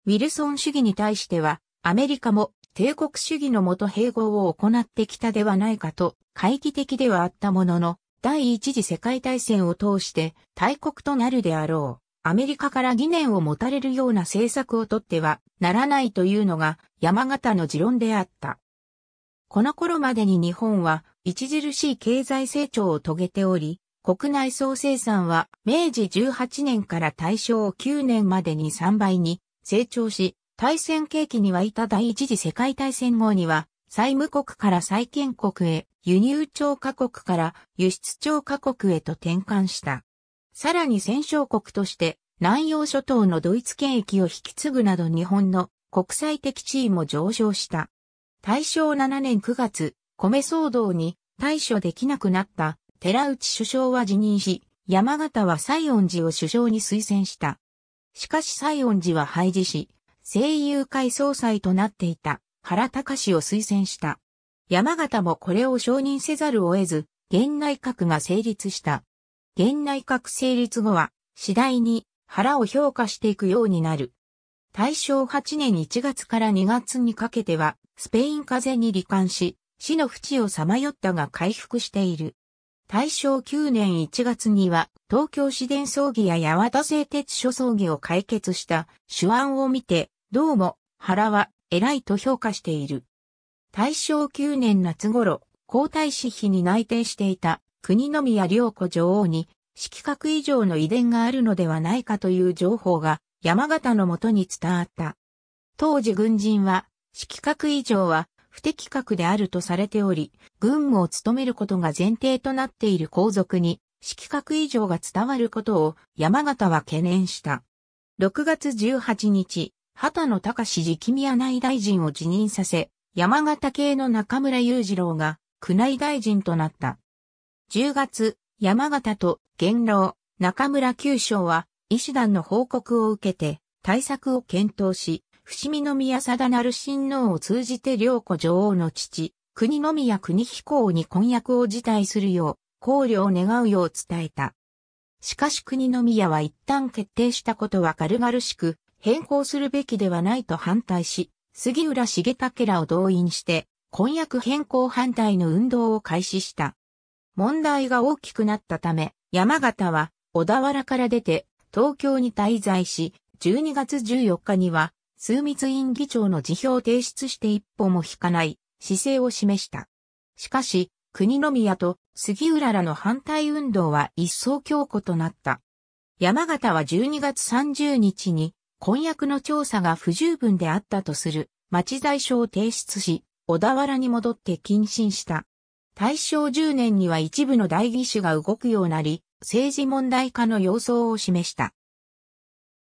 ウィルソン主義に対しては、アメリカも帝国主義のもと併合を行ってきたではないかと、懐疑的ではあったものの、第一次世界大戦を通して大国となるであろう。アメリカから疑念を持たれるような政策をとってはならないというのが山形の持論であった。この頃までに日本は著しい経済成長を遂げており、国内総生産は明治18年から大正9年までに3倍に成長し、大戦契機に沸いた第一次世界大戦後には、債務国から債権国へ、輸入超過国から輸出超過国へと転換した。さらに戦勝国として、南洋諸島のドイツ権益を引き継ぐなど日本の国際的地位も上昇した。大正7年9月、米騒動に対処できなくなった寺内首相は辞任し、山形は西恩寺を首相に推薦した。しかし西恩寺は廃寺し、声優会総裁となっていた原隆を推薦した。山形もこれを承認せざるを得ず、現内閣が成立した。現内閣成立後は、次第に原を評価していくようになる。大正8年1月から2月にかけては、スペイン風邪に罹患し、死の淵をさまよったが回復している。大正9年1月には、東京市電葬儀や八幡製鉄所葬儀を解決した手腕を見て、どうも、原は、偉いと評価している。大正9年夏頃、皇太子妃に内定していた、国宮良子女王に、色覚以上の遺伝があるのではないかという情報が、山形のもとに伝わった。当時軍人は、色覚以上は、不適格であるとされており、軍務を務めることが前提となっている皇族に、色覚以上が伝わることを山形は懸念した。6月18日、畑野隆次期宮内大臣を辞任させ、山形系の中村雄二郎が宮内大臣となった。10月、山形と元老、中村九章は、医師団の報告を受けて、対策を検討し、伏見宮貞成親王を通じて良子女王の父、国宮国彦行に婚約を辞退するよう、考慮を願うよう伝えた。しかし国宮は一旦決定したことは軽々しく、変更するべきではないと反対し、杉浦重武らを動員して、婚約変更反対の運動を開始した。問題が大きくなったため、山形は小田原から出て東京に滞在し、12月14日には、枢密院議長の辞表を提出して一歩も引かない姿勢を示した。しかし、国宮と杉浦らの反対運動は一層強固となった。山形は12月30日に婚約の調査が不十分であったとする町財書を提出し、小田原に戻って謹慎した。大正10年には一部の代議士が動くようなり、政治問題化の様相を示した。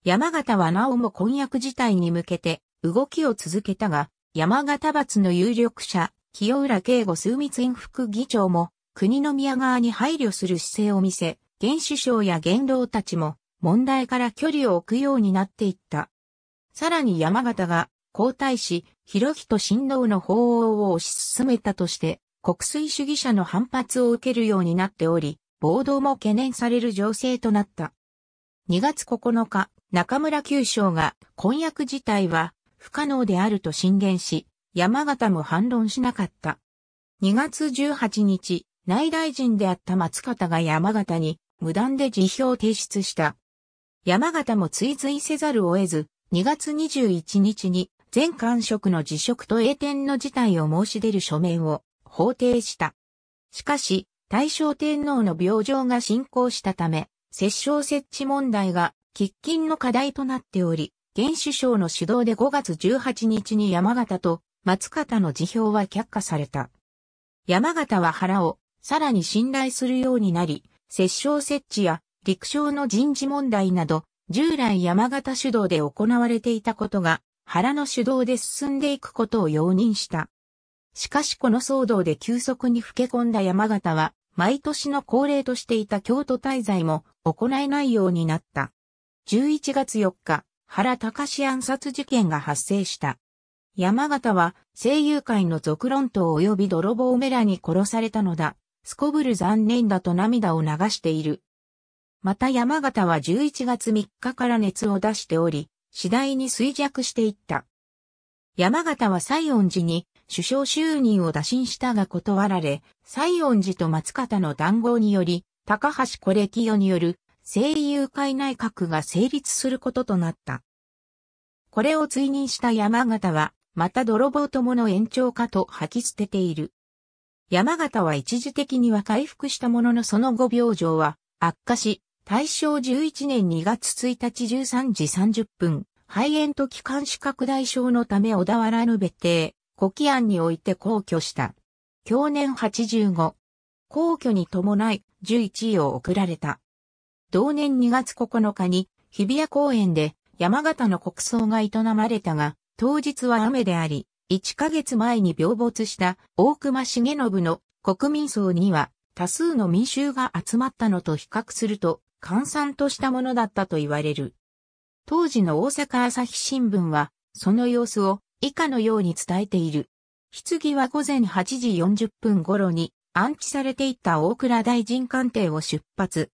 山形はなおも婚約自体に向けて動きを続けたが、山形罰の有力者、清浦慶吾枢密院副議長も、国の宮側に配慮する姿勢を見せ、現首相や元老たちも、問題から距離を置くようになっていった。さらに山形が皇太子、広人新郎の法王を推し進めたとして、国粋主義者の反発を受けるようになっており、暴動も懸念される情勢となった。2月9日、中村九章が婚約自体は不可能であると進言し、山形も反論しなかった。2月18日、内大臣であった松方が山形に無断で辞表を提出した。山形も追随せざるを得ず、2月21日に全官職の辞職と栄転の事態を申し出る書面を法定した。しかし、大正天皇の病状が進行したため、摂政設置問題が喫緊の課題となっており、現首相の主導で5月18日に山形と松方の辞表は却下された。山形は原をさらに信頼するようになり、摂政設置や陸将の人事問題など、従来山形主導で行われていたことが、原の主導で進んでいくことを容認した。しかしこの騒動で急速に老け込んだ山形は、毎年の恒例としていた京都滞在も行えないようになった。11月4日、原隆暗殺事件が発生した。山形は声優界の続論党及び泥棒メラに殺されたのだ。すこぶる残念だと涙を流している。また山形は11月3日から熱を出しており、次第に衰弱していった。山形は西恩寺に首相就任を打診したが断られ、西恩寺と松方の談合により、高橋コ清による政友会内閣が成立することとなった。これを追認した山形は、また泥棒友の延長かと吐き捨てている。山形は一時的には回復したもののその後病状は悪化し、大正11年2月1日13時30分、肺炎と気管支拡大症のため小田原の別邸、古希庵において皇居した。去年85。皇居に伴い、11位を贈られた。同年2月9日に、日比谷公園で山形の国葬が営まれたが、当日は雨であり、1ヶ月前に病没した大隈重信の国民葬には多数の民衆が集まったのと比較すると閑散としたものだったと言われる。当時の大阪朝日新聞は、その様子を以下のように伝えている。棺は午前8時40分頃に安置されていた大倉大臣官邸を出発。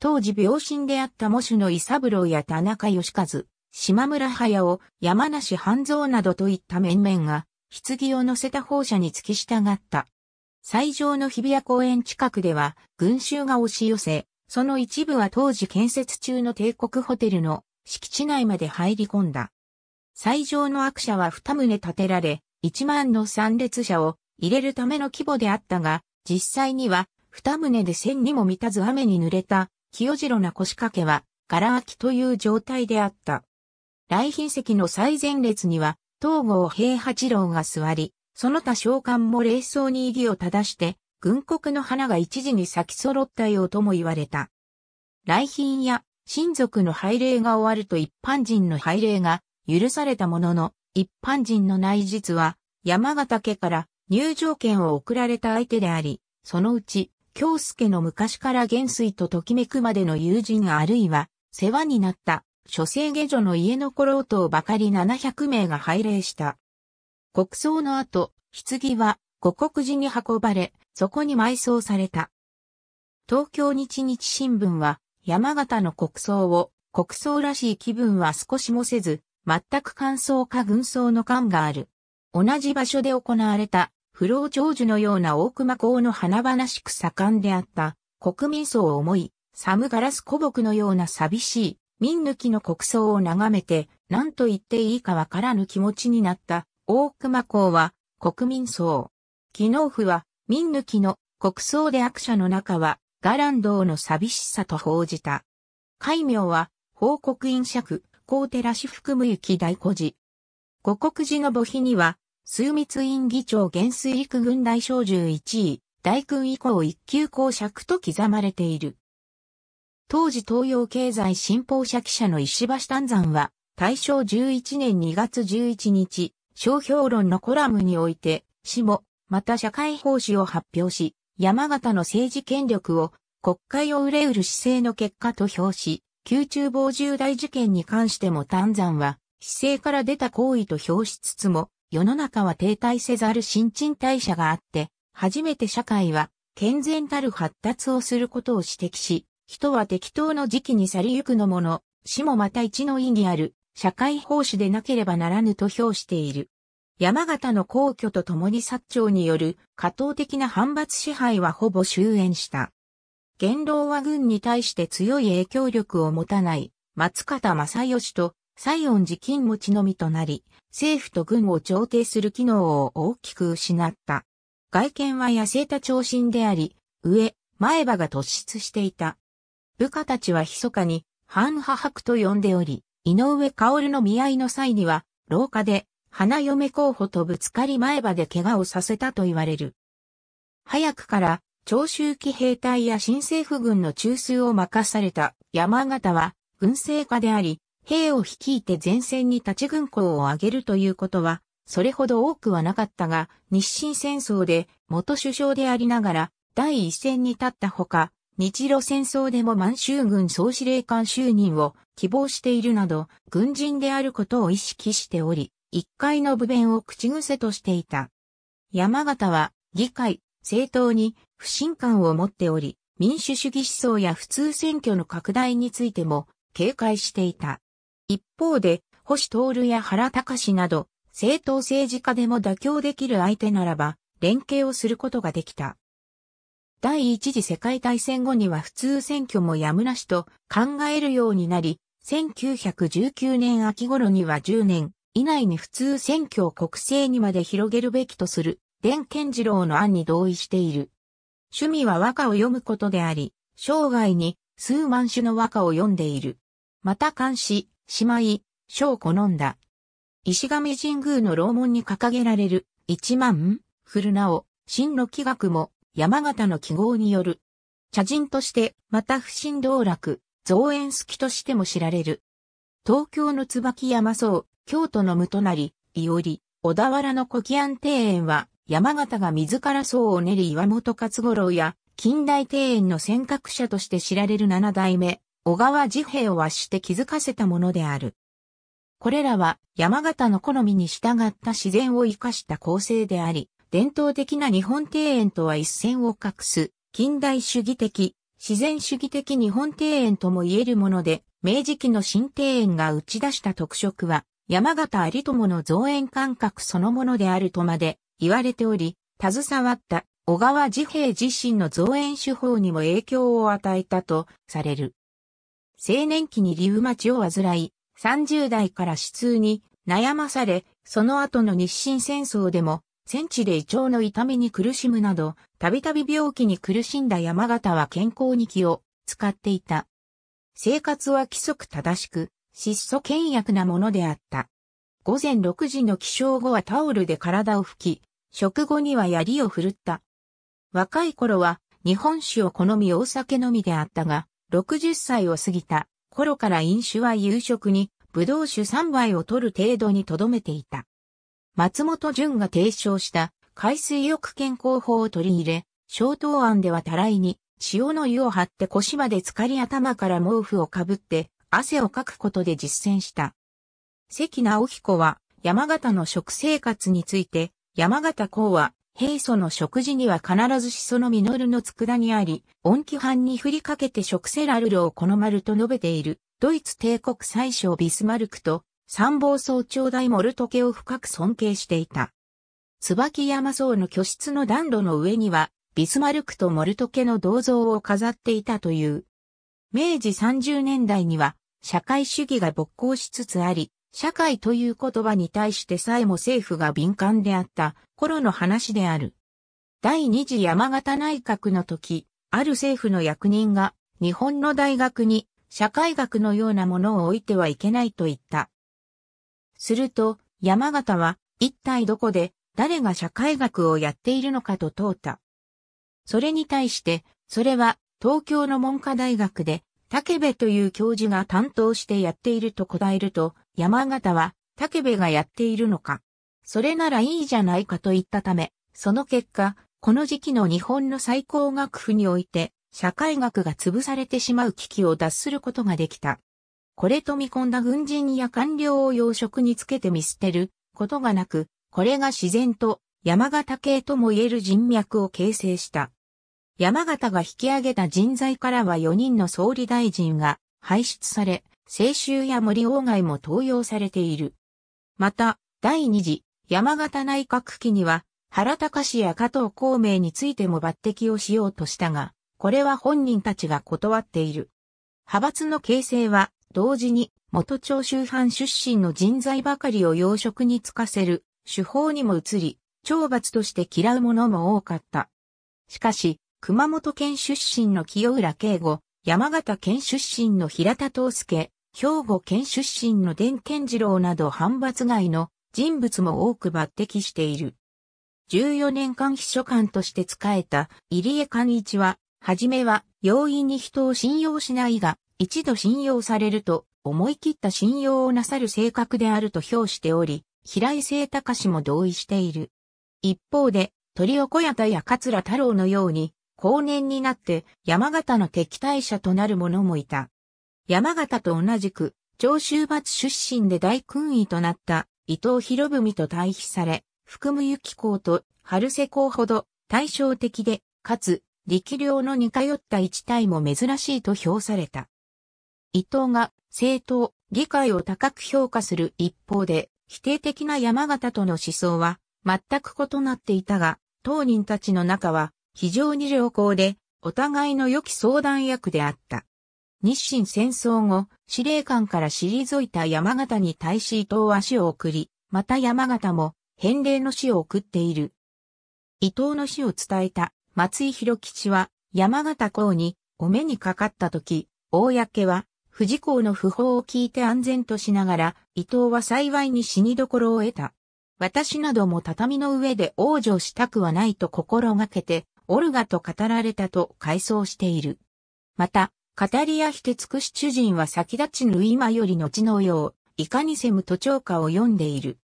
当時病身であった模主の伊三郎や田中義和、島村早尾、山梨半蔵などといった面々が、棺を乗せた放射に付き従った。最上の日比谷公園近くでは、群衆が押し寄せ、その一部は当時建設中の帝国ホテルの敷地内まで入り込んだ。最上の悪者は二棟建てられ、一万の参列者を入れるための規模であったが、実際には二棟で千にも満たず雨に濡れた清白な腰掛けは、柄空きという状態であった。来賓席の最前列には、東郷平八郎が座り、その他召喚も冷装に意義を正して、軍国の花が一時に咲き揃ったようとも言われた。来賓や親族の拝礼が終わると一般人の拝礼が許されたものの、一般人の内実は山形家から入場券を送られた相手であり、そのうち、京介の昔から元帥とときめくまでの友人あるいは、世話になった、諸生下女の家の頃等ばかり700名が拝礼した。国葬の後、棺は五国寺に運ばれ、そこに埋葬された。東京日日新聞は、山形の国葬を、国葬らしい気分は少しもせず、全く乾燥か軍葬の感がある。同じ場所で行われた、不老長寿のような大熊港の華々しく盛んであった、国民葬を思い、寒ガラス古木のような寂しい、民抜きの国葬を眺めて、何と言っていいかわからぬ気持ちになった、大熊港は、国民葬。機能府は、民抜きの国葬で悪者の中は、ガランドーの寂しさと報じた。戒名は、報告院釈、高寺氏含む雪大古寺。五国寺の墓碑には、枢密院議長元水陸軍大将十1位、大空以降一級公爵と刻まれている。当時東洋経済新報社記者の石橋丹山は、大正11年2月11日、商標論のコラムにおいて、死も、また社会奉仕を発表し、山形の政治権力を国会を憂うる姿勢の結果と評し、宮中防重大事件に関しても丹山は、姿勢から出た行為と評しつつも、世の中は停滞せざる新陳代謝があって、初めて社会は健全たる発達をすることを指摘し、人は適当の時期に去りゆくのもの、死もまた一の意義ある、社会奉仕でなければならぬと評している。山形の皇居と共に薩長による過当的な反発支配はほぼ終焉した。元老は軍に対して強い影響力を持たない松方正義と西園寺金持ちのみとなり、政府と軍を調停する機能を大きく失った。外見は痩せた長身であり、上、前歯が突出していた。部下たちは密かに、半派白と呼んでおり、井上薫の見合いの際には、廊下で花嫁候補とぶつかり前歯で怪我をさせたと言われる。早くから長周期兵隊や新政府軍の中枢を任された山形は軍政下であり、兵を率いて前線に立ち軍港を挙げるということは、それほど多くはなかったが、日清戦争で元首相でありながら第一線に立ったほか、日露戦争でも満州軍総司令官就任を希望しているなど、軍人であることを意識しており、一階の部弁を口癖としていた。山形は議会、政党に不信感を持っており、民主主義思想や普通選挙の拡大についても警戒していた。一方で、星徹や原隆など、政党政治家でも妥協できる相手ならば、連携をすることができた。第一次世界大戦後には普通選挙もやむなしと考えるようになり、1919年秋頃には10年以内に普通選挙を国政にまで広げるべきとする、伝健次郎の案に同意している。趣味は和歌を読むことであり、生涯に数万種の和歌を読んでいる。また漢詩、姉妹、書を好んだ。石上神宮の楼門に掲げられる、一万、古名を、真の気学も、山形の記号による。茶人として、また不振、道楽、造園好きとしても知られる。東京の椿山荘、京都の無隣、伊織、小田原の古木安庭園は、山形が自ら層を練り岩本勝五郎や、近代庭園の尖閣者として知られる七代目、小川治兵衛を圧して気づかせたものである。これらは山形の好みに従った自然を生かした構成であり、伝統的な日本庭園とは一線を画す、近代主義的、自然主義的日本庭園とも言えるもので、明治期の新庭園が打ち出した特色は、山形有友の造園感覚そのものであるとまで言われており、携わった小川治兵自身の造園手法にも影響を与えたとされる。青年期にリウマチを患い、30代から死痛に悩まされ、その後の日清戦争でも、戦地で胃腸の痛みに苦しむなど、たびたび病気に苦しんだ山形は健康に気を使っていた。生活は規則正しく、質素倹約なものであった。午前6時の起床後はタオルで体を拭き、食後には槍を振るった。若い頃は日本酒を好みお酒のみであったが、60歳を過ぎた頃から飲酒は夕食に葡萄酒3杯を取る程度に留めていた。松本潤が提唱した海水浴健康法を取り入れ、消灯案ではたらいに塩の湯を張って腰まで浸かり頭から毛布をかぶって汗をかくことで実践した。関直彦は山形の食生活について、山形港は平素の食事には必ずしその実るの佃にあり、恩気藩に振りかけて食せらるるを好まると述べている、ドイツ帝国最小ビスマルクと、参謀総長大モルトケを深く尊敬していた。椿山荘の居室の暖炉の上には、ビスマルクとモルトケの銅像を飾っていたという。明治30年代には、社会主義が勃興しつつあり、社会という言葉に対してさえも政府が敏感であった頃の話である。第二次山形内閣の時、ある政府の役人が日本の大学に社会学のようなものを置いてはいけないと言った。すると、山形は一体どこで誰が社会学をやっているのかと問うた。それに対して、それは東京の文科大学で武部という教授が担当してやっていると答えると、山形は、武部がやっているのか。それならいいじゃないかと言ったため、その結果、この時期の日本の最高学府において、社会学が潰されてしまう危機を脱することができた。これと見込んだ軍人や官僚を養殖につけて見捨てることがなく、これが自然と山形系とも言える人脈を形成した。山形が引き上げた人材からは4人の総理大臣が輩出され、青州や森鴎外も登用されている。また、第2次山形内閣期には、原隆や加藤孔明についても抜擢をしようとしたが、これは本人たちが断っている。派閥の形成は、同時に元長州藩出身の人材ばかりを養殖に就かせる手法にも移り、懲罰として嫌う者も多かった。しかし、熊本県出身の清浦慶吾、山形県出身の平田東介、兵庫県出身の伝健次郎など反発外の人物も多く抜擢している。14年間秘書官として仕えた入江寛一は、はじめは容易に人を信用しないが、一度信用されると思い切った信用をなさる性格であると評しており、平井聖隆氏も同意している。一方で、鳥岡屋田や桂太郎のように、後年になって山形の敵対者となる者もいた。山形と同じく、長州抜出身で大勲位となった伊藤博文と対比され、福武幸公と春瀬公ほど対照的で、かつ力量の似通った一体も珍しいと評された。伊藤が政党、議会を高く評価する一方で、否定的な山形との思想は全く異なっていたが、当人たちの中は非常に良好で、お互いの良き相談役であった。日清戦争後、司令官から退いた山形に対し伊藤は死を送り、また山形も返礼の死を送っている。伊藤の死を伝えた松井博吉は山形港にお目にかかった時、公は富士港の訃報を聞いて安全としながら、伊藤は幸いに死にどころを得た。私なども畳の上で往生したくはないと心がけて、オルガと語られたと回想している。また、カタリア・ヒテツクシチュ人は先立ちぬ今より後のよう、いかにせむ都庁歌を読んでいる。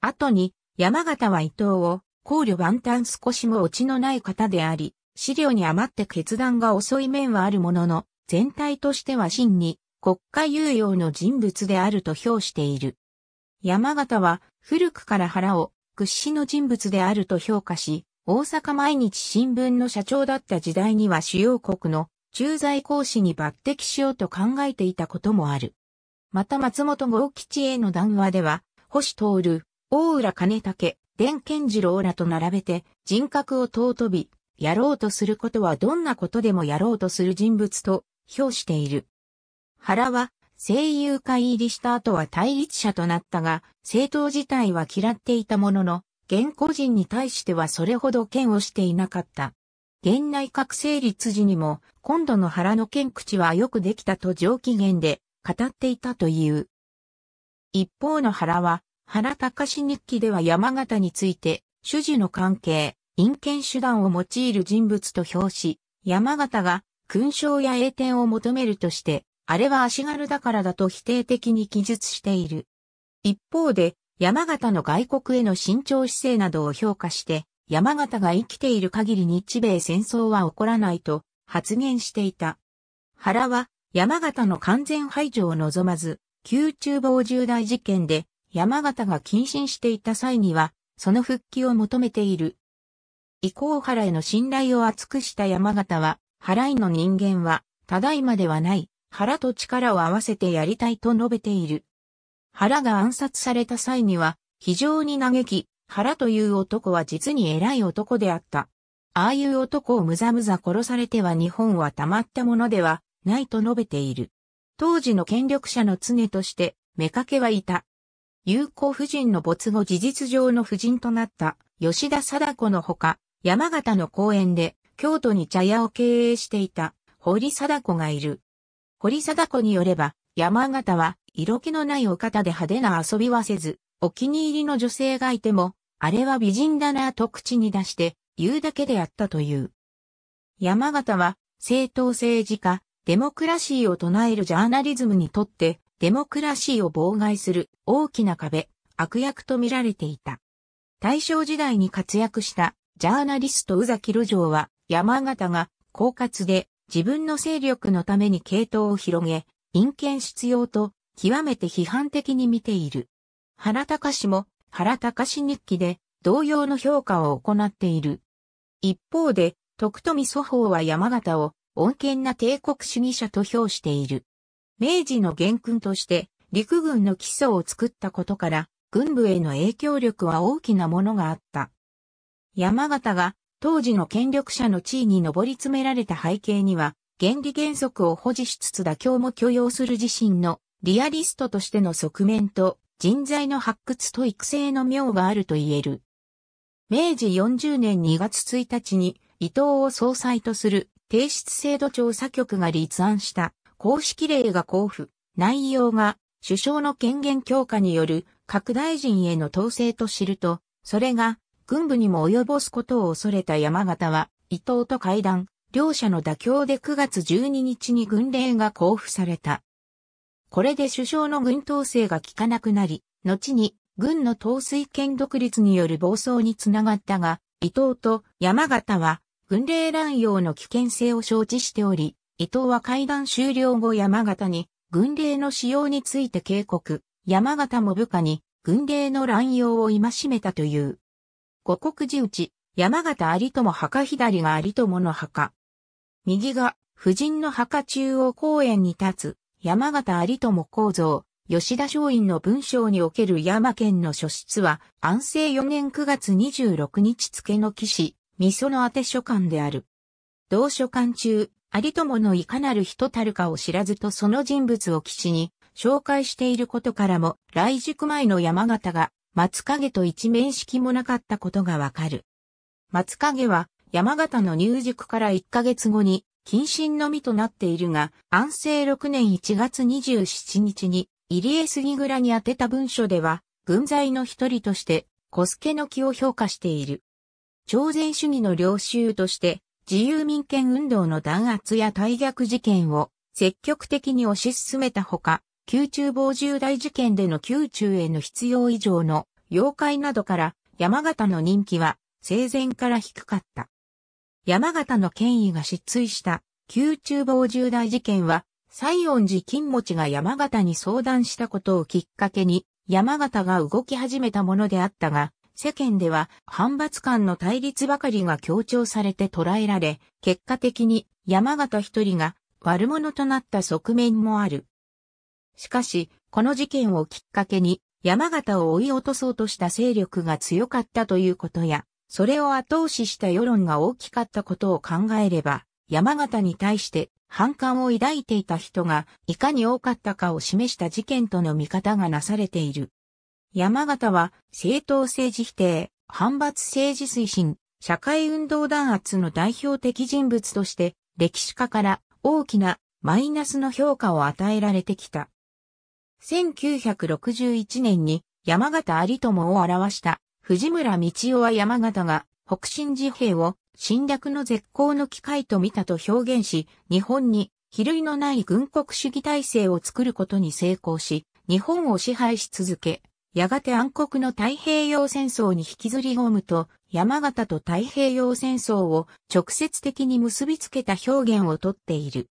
後に、山形は伊藤を、考慮万端少しも落ちのない方であり、資料に余って決断が遅い面はあるものの、全体としては真に国家有用の人物であると評している。山形は古くから腹を屈指の人物であると評価し、大阪毎日新聞の社長だった時代には主要国の駐在講使に抜擢しようと考えていたこともある。また松本豪吉への談話では、星徹、大浦兼武、伝健次郎らと並べて人格を尊び、やろうとすることはどんなことでもやろうとする人物と評している。原は声優会入りした後は対立者となったが、政党自体は嫌っていたものの、現個人に対してはそれほど嫌悪していなかった。現内閣成立時にも、今度の原の剣口はよくできたと上機嫌で語っていたという。一方の原は、原隆日記では山形について、主事の関係、陰権手段を用いる人物と表し、山形が勲章や栄転を求めるとして、あれは足軽だからだと否定的に記述している。一方で、山形の外国への慎重姿勢などを評価して、山形が生きている限り日米戦争は起こらないと発言していた。原は山形の完全排除を望まず、旧中防重大事件で山形が謹慎していた際には、その復帰を求めている。以降原への信頼を厚くした山形は、原井の人間は、ただいまではない、原と力を合わせてやりたいと述べている。原が暗殺された際には、非常に嘆き、原という男は実に偉い男であった。ああいう男をむざむざ殺されては日本はたまったものではないと述べている。当時の権力者の常として、目かけはいた。友好夫人の没後事実上の夫人となった吉田貞子のほか、山形の公園で京都に茶屋を経営していた堀貞子がいる。堀貞子によれば、山形は色気のないお方で派手な遊びはせず、お気に入りの女性がいても、あれは美人だなと口に出して、言うだけであったという。山形は、政党政治家、デモクラシーを唱えるジャーナリズムにとって、デモクラシーを妨害する大きな壁、悪役と見られていた。大正時代に活躍したジャーナリスト宇崎路上は、山形が狡猾で自分の勢力のために系統を広げ、陰険必要と極めて批判的に見ている。原隆も原隆日記で同様の評価を行っている。一方で、徳富祖法は山形を穏健な帝国主義者と評している。明治の元勲として陸軍の基礎を作ったことから、軍部への影響力は大きなものがあった。山形が当時の権力者の地位に上り詰められた背景には、原理原則を保持しつつ妥協も許容する自身のリアリストとしての側面と人材の発掘と育成の妙があると言える。明治40年2月1日に伊藤を総裁とする提出制度調査局が立案した公式令が交付。内容が首相の権限強化による各大臣への統制と知ると、それが軍部にも及ぼすことを恐れた山形は伊藤と会談、両者の妥協で9月12日に軍令が交付された。これで首相の軍統制が効かなくなり、後に軍の統帥権独立による暴走につながったが、伊藤と山形は軍令乱用の危険性を承知しており、伊藤は会談終了後山形に軍令の使用について警告、山形も部下に軍令の乱用を戒めたという。五国寺内、山形有友墓左が有友の墓。右が、夫人の墓中央公園に立つ、山形有友構造、吉田松陰の文章における山県の書室は、安政4年9月26日付の騎士、味噌の当て書館である。同書館中、有友のいかなる人たるかを知らずとその人物を騎士に紹介していることからも、来塾前の山形が松影と一面識もなかったことがわかる。松影は山形の入塾から1ヶ月後に謹慎のみとなっているが、安政6年1月27日に、入江杉倉に宛てた文書では、軍在の一人として、小助の木を評価している。朝鮮主義の領袖として、自由民権運動の弾圧や大逆事件を積極的に推し進めたほか、宮中防重大事件での宮中への必要以上の妖怪などから山形の人気は生前から低かった。山形の権威が失墜した宮中防重大事件は、西園寺金持が山形に相談したことをきっかけに、山形が動き始めたものであったが、世間では反発間の対立ばかりが強調されて捉えられ、結果的に山形一人が悪者となった側面もある。しかし、この事件をきっかけに山形を追い落とそうとした勢力が強かったということや、それを後押しした世論が大きかったことを考えれば、山形に対して反感を抱いていた人がいかに多かったかを示した事件との見方がなされている。山形は政党政治否定、反発政治推進、社会運動弾圧の代表的人物として歴史家から大きなマイナスの評価を与えられてきた。1961年に山形有友を表した藤村道夫は山形が北進自兵を侵略の絶好の機会と見たと表現し、日本に比類のない軍国主義体制を作ることに成功し、日本を支配し続け、やがて暗黒の太平洋戦争に引きずり込むと、山形と太平洋戦争を直接的に結びつけた表現をとっている。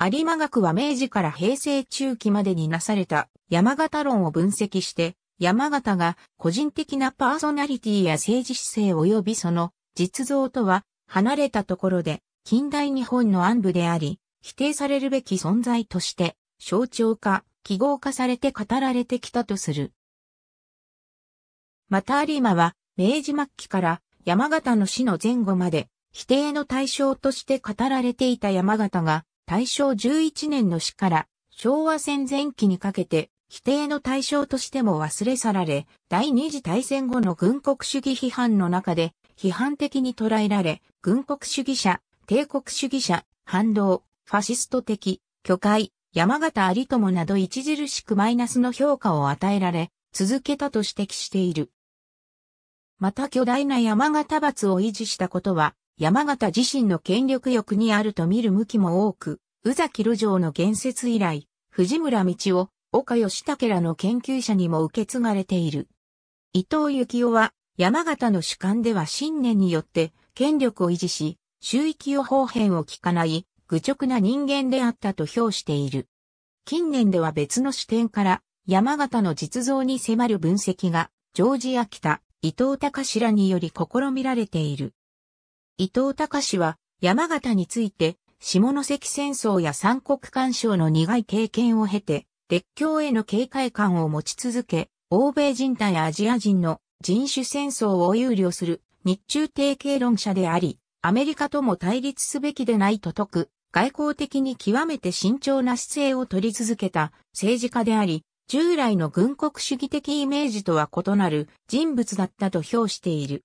有馬学は明治から平成中期までになされた山形論を分析して、山形が個人的なパーソナリティや政治姿勢及びその実像とは離れたところで近代日本の暗部であり、否定されるべき存在として象徴化、記号化されて語られてきたとする。また有馬は明治末期から山形の死の前後まで否定の対象として語られていた山形が大正11年の死から昭和戦前期にかけて否定の対象としても忘れ去られ、第二次大戦後の軍国主義批判の中で批判的に捉えられ、軍国主義者、帝国主義者、反動、ファシスト的、巨海、山形有友など著しくマイナスの評価を与えられ、続けたと指摘している。また巨大な山形罰を維持したことは、山形自身の権力欲にあると見る向きも多く、宇崎路上の建設以来、藤村道夫、岡義武らの研究者にも受け継がれている。伊藤幸雄は山形の主観では信念によって権力を維持し、周域予報編を聞かない愚直な人間であったと評している。近年では別の視点から山形の実像に迫る分析がジョージ・秋田、伊藤隆らにより試みられている。伊藤隆は山形について下関戦争や三国干渉の苦い経験を経て列強への警戒感を持ち続け、欧米人対アジア人の人種戦争を憂慮する日中提携論者であり、アメリカとも対立すべきでないと説く、外交的に極めて慎重な姿勢を取り続けた政治家であり、従来の軍国主義的イメージとは異なる人物だったと評している。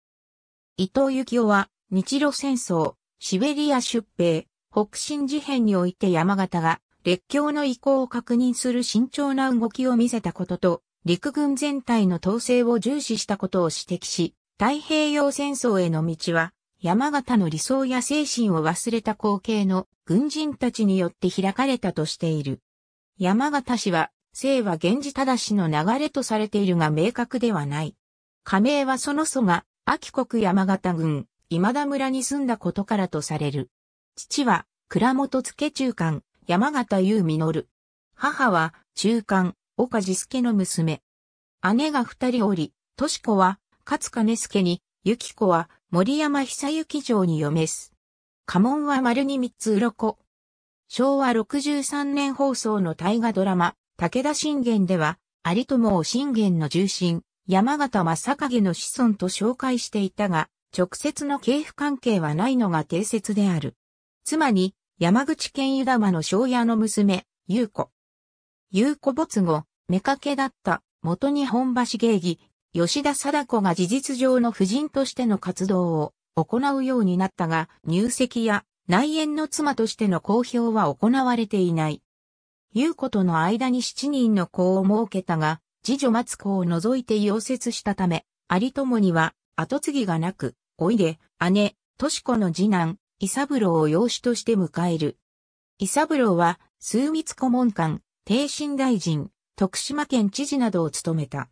伊藤幸雄は日露戦争、シベリア出兵、北進事変において山形が列強の意向を確認する慎重な動きを見せたことと、陸軍全体の統制を重視したことを指摘し、太平洋戦争への道は、山形の理想や精神を忘れた光景の軍人たちによって開かれたとしている。山形氏は、生は源氏正しの流れとされているが明確ではない。加盟はその祖が、秋国山形郡、今田村に住んだことからとされる。父は、倉本付中間、山形優実。母は、中間、岡地助の娘。姉が二人おり、とし子は、勝金助に、ゆき子は、森山久幸城に嫁す。家紋は丸に三つ鱗。昭和63年放送の大河ドラマ、武田信玄では、有友を信玄の重臣、山形正景の子孫と紹介していたが、直接の系譜関係はないのが定説である。妻に、山口県湯間の庄屋の娘、優子。優子没後、目かけだった元日本橋芸妓、吉田貞子が事実上の夫人としての活動を行うようになったが、入籍や内縁の妻としての公表は行われていない。優子との間に7人の子を設けたが、次女松子を除いて溶接したため、有友には後継ぎがなく、おいで、姉、とし子の次男、伊三郎を養子として迎える。伊三郎は、枢密顧問官、帝信大臣、徳島県知事などを務めた。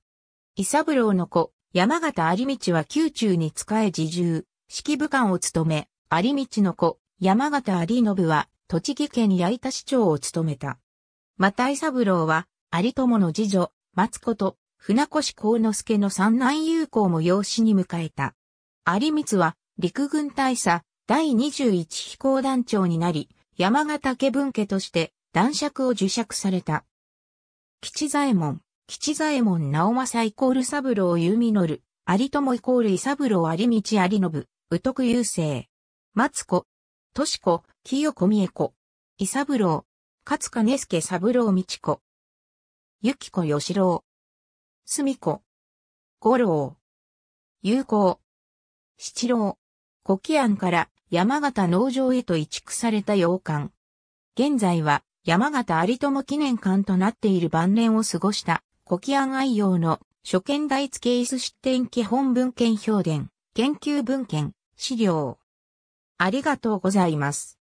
伊三郎の子、山形有道は宮中に仕え自重、指揮部官を務め、有道の子、山形有信は、栃木県八板市長を務めた。また伊三郎は、有友の次女、松子と、船越幸之助の三男友好も養子に迎えた。有光は、陸軍大佐、第21飛行団長になり、山形家分家として男爵を受爵された。吉左衛門、吉左衛門直政イコール三郎由る、有友イコール伊三郎有道有信、宇徳優星、松子、とし子、清子美恵子、伊三郎、勝金助三郎道子、ゆき子吉郎、すみ子、五郎、友好、七郎、古希庵から山形農場へと移築された洋館。現在は山形有友記念館となっている晩年を過ごした古希安愛用の初見大付ケース出典基本文献評伝研究文献資料。ありがとうございます。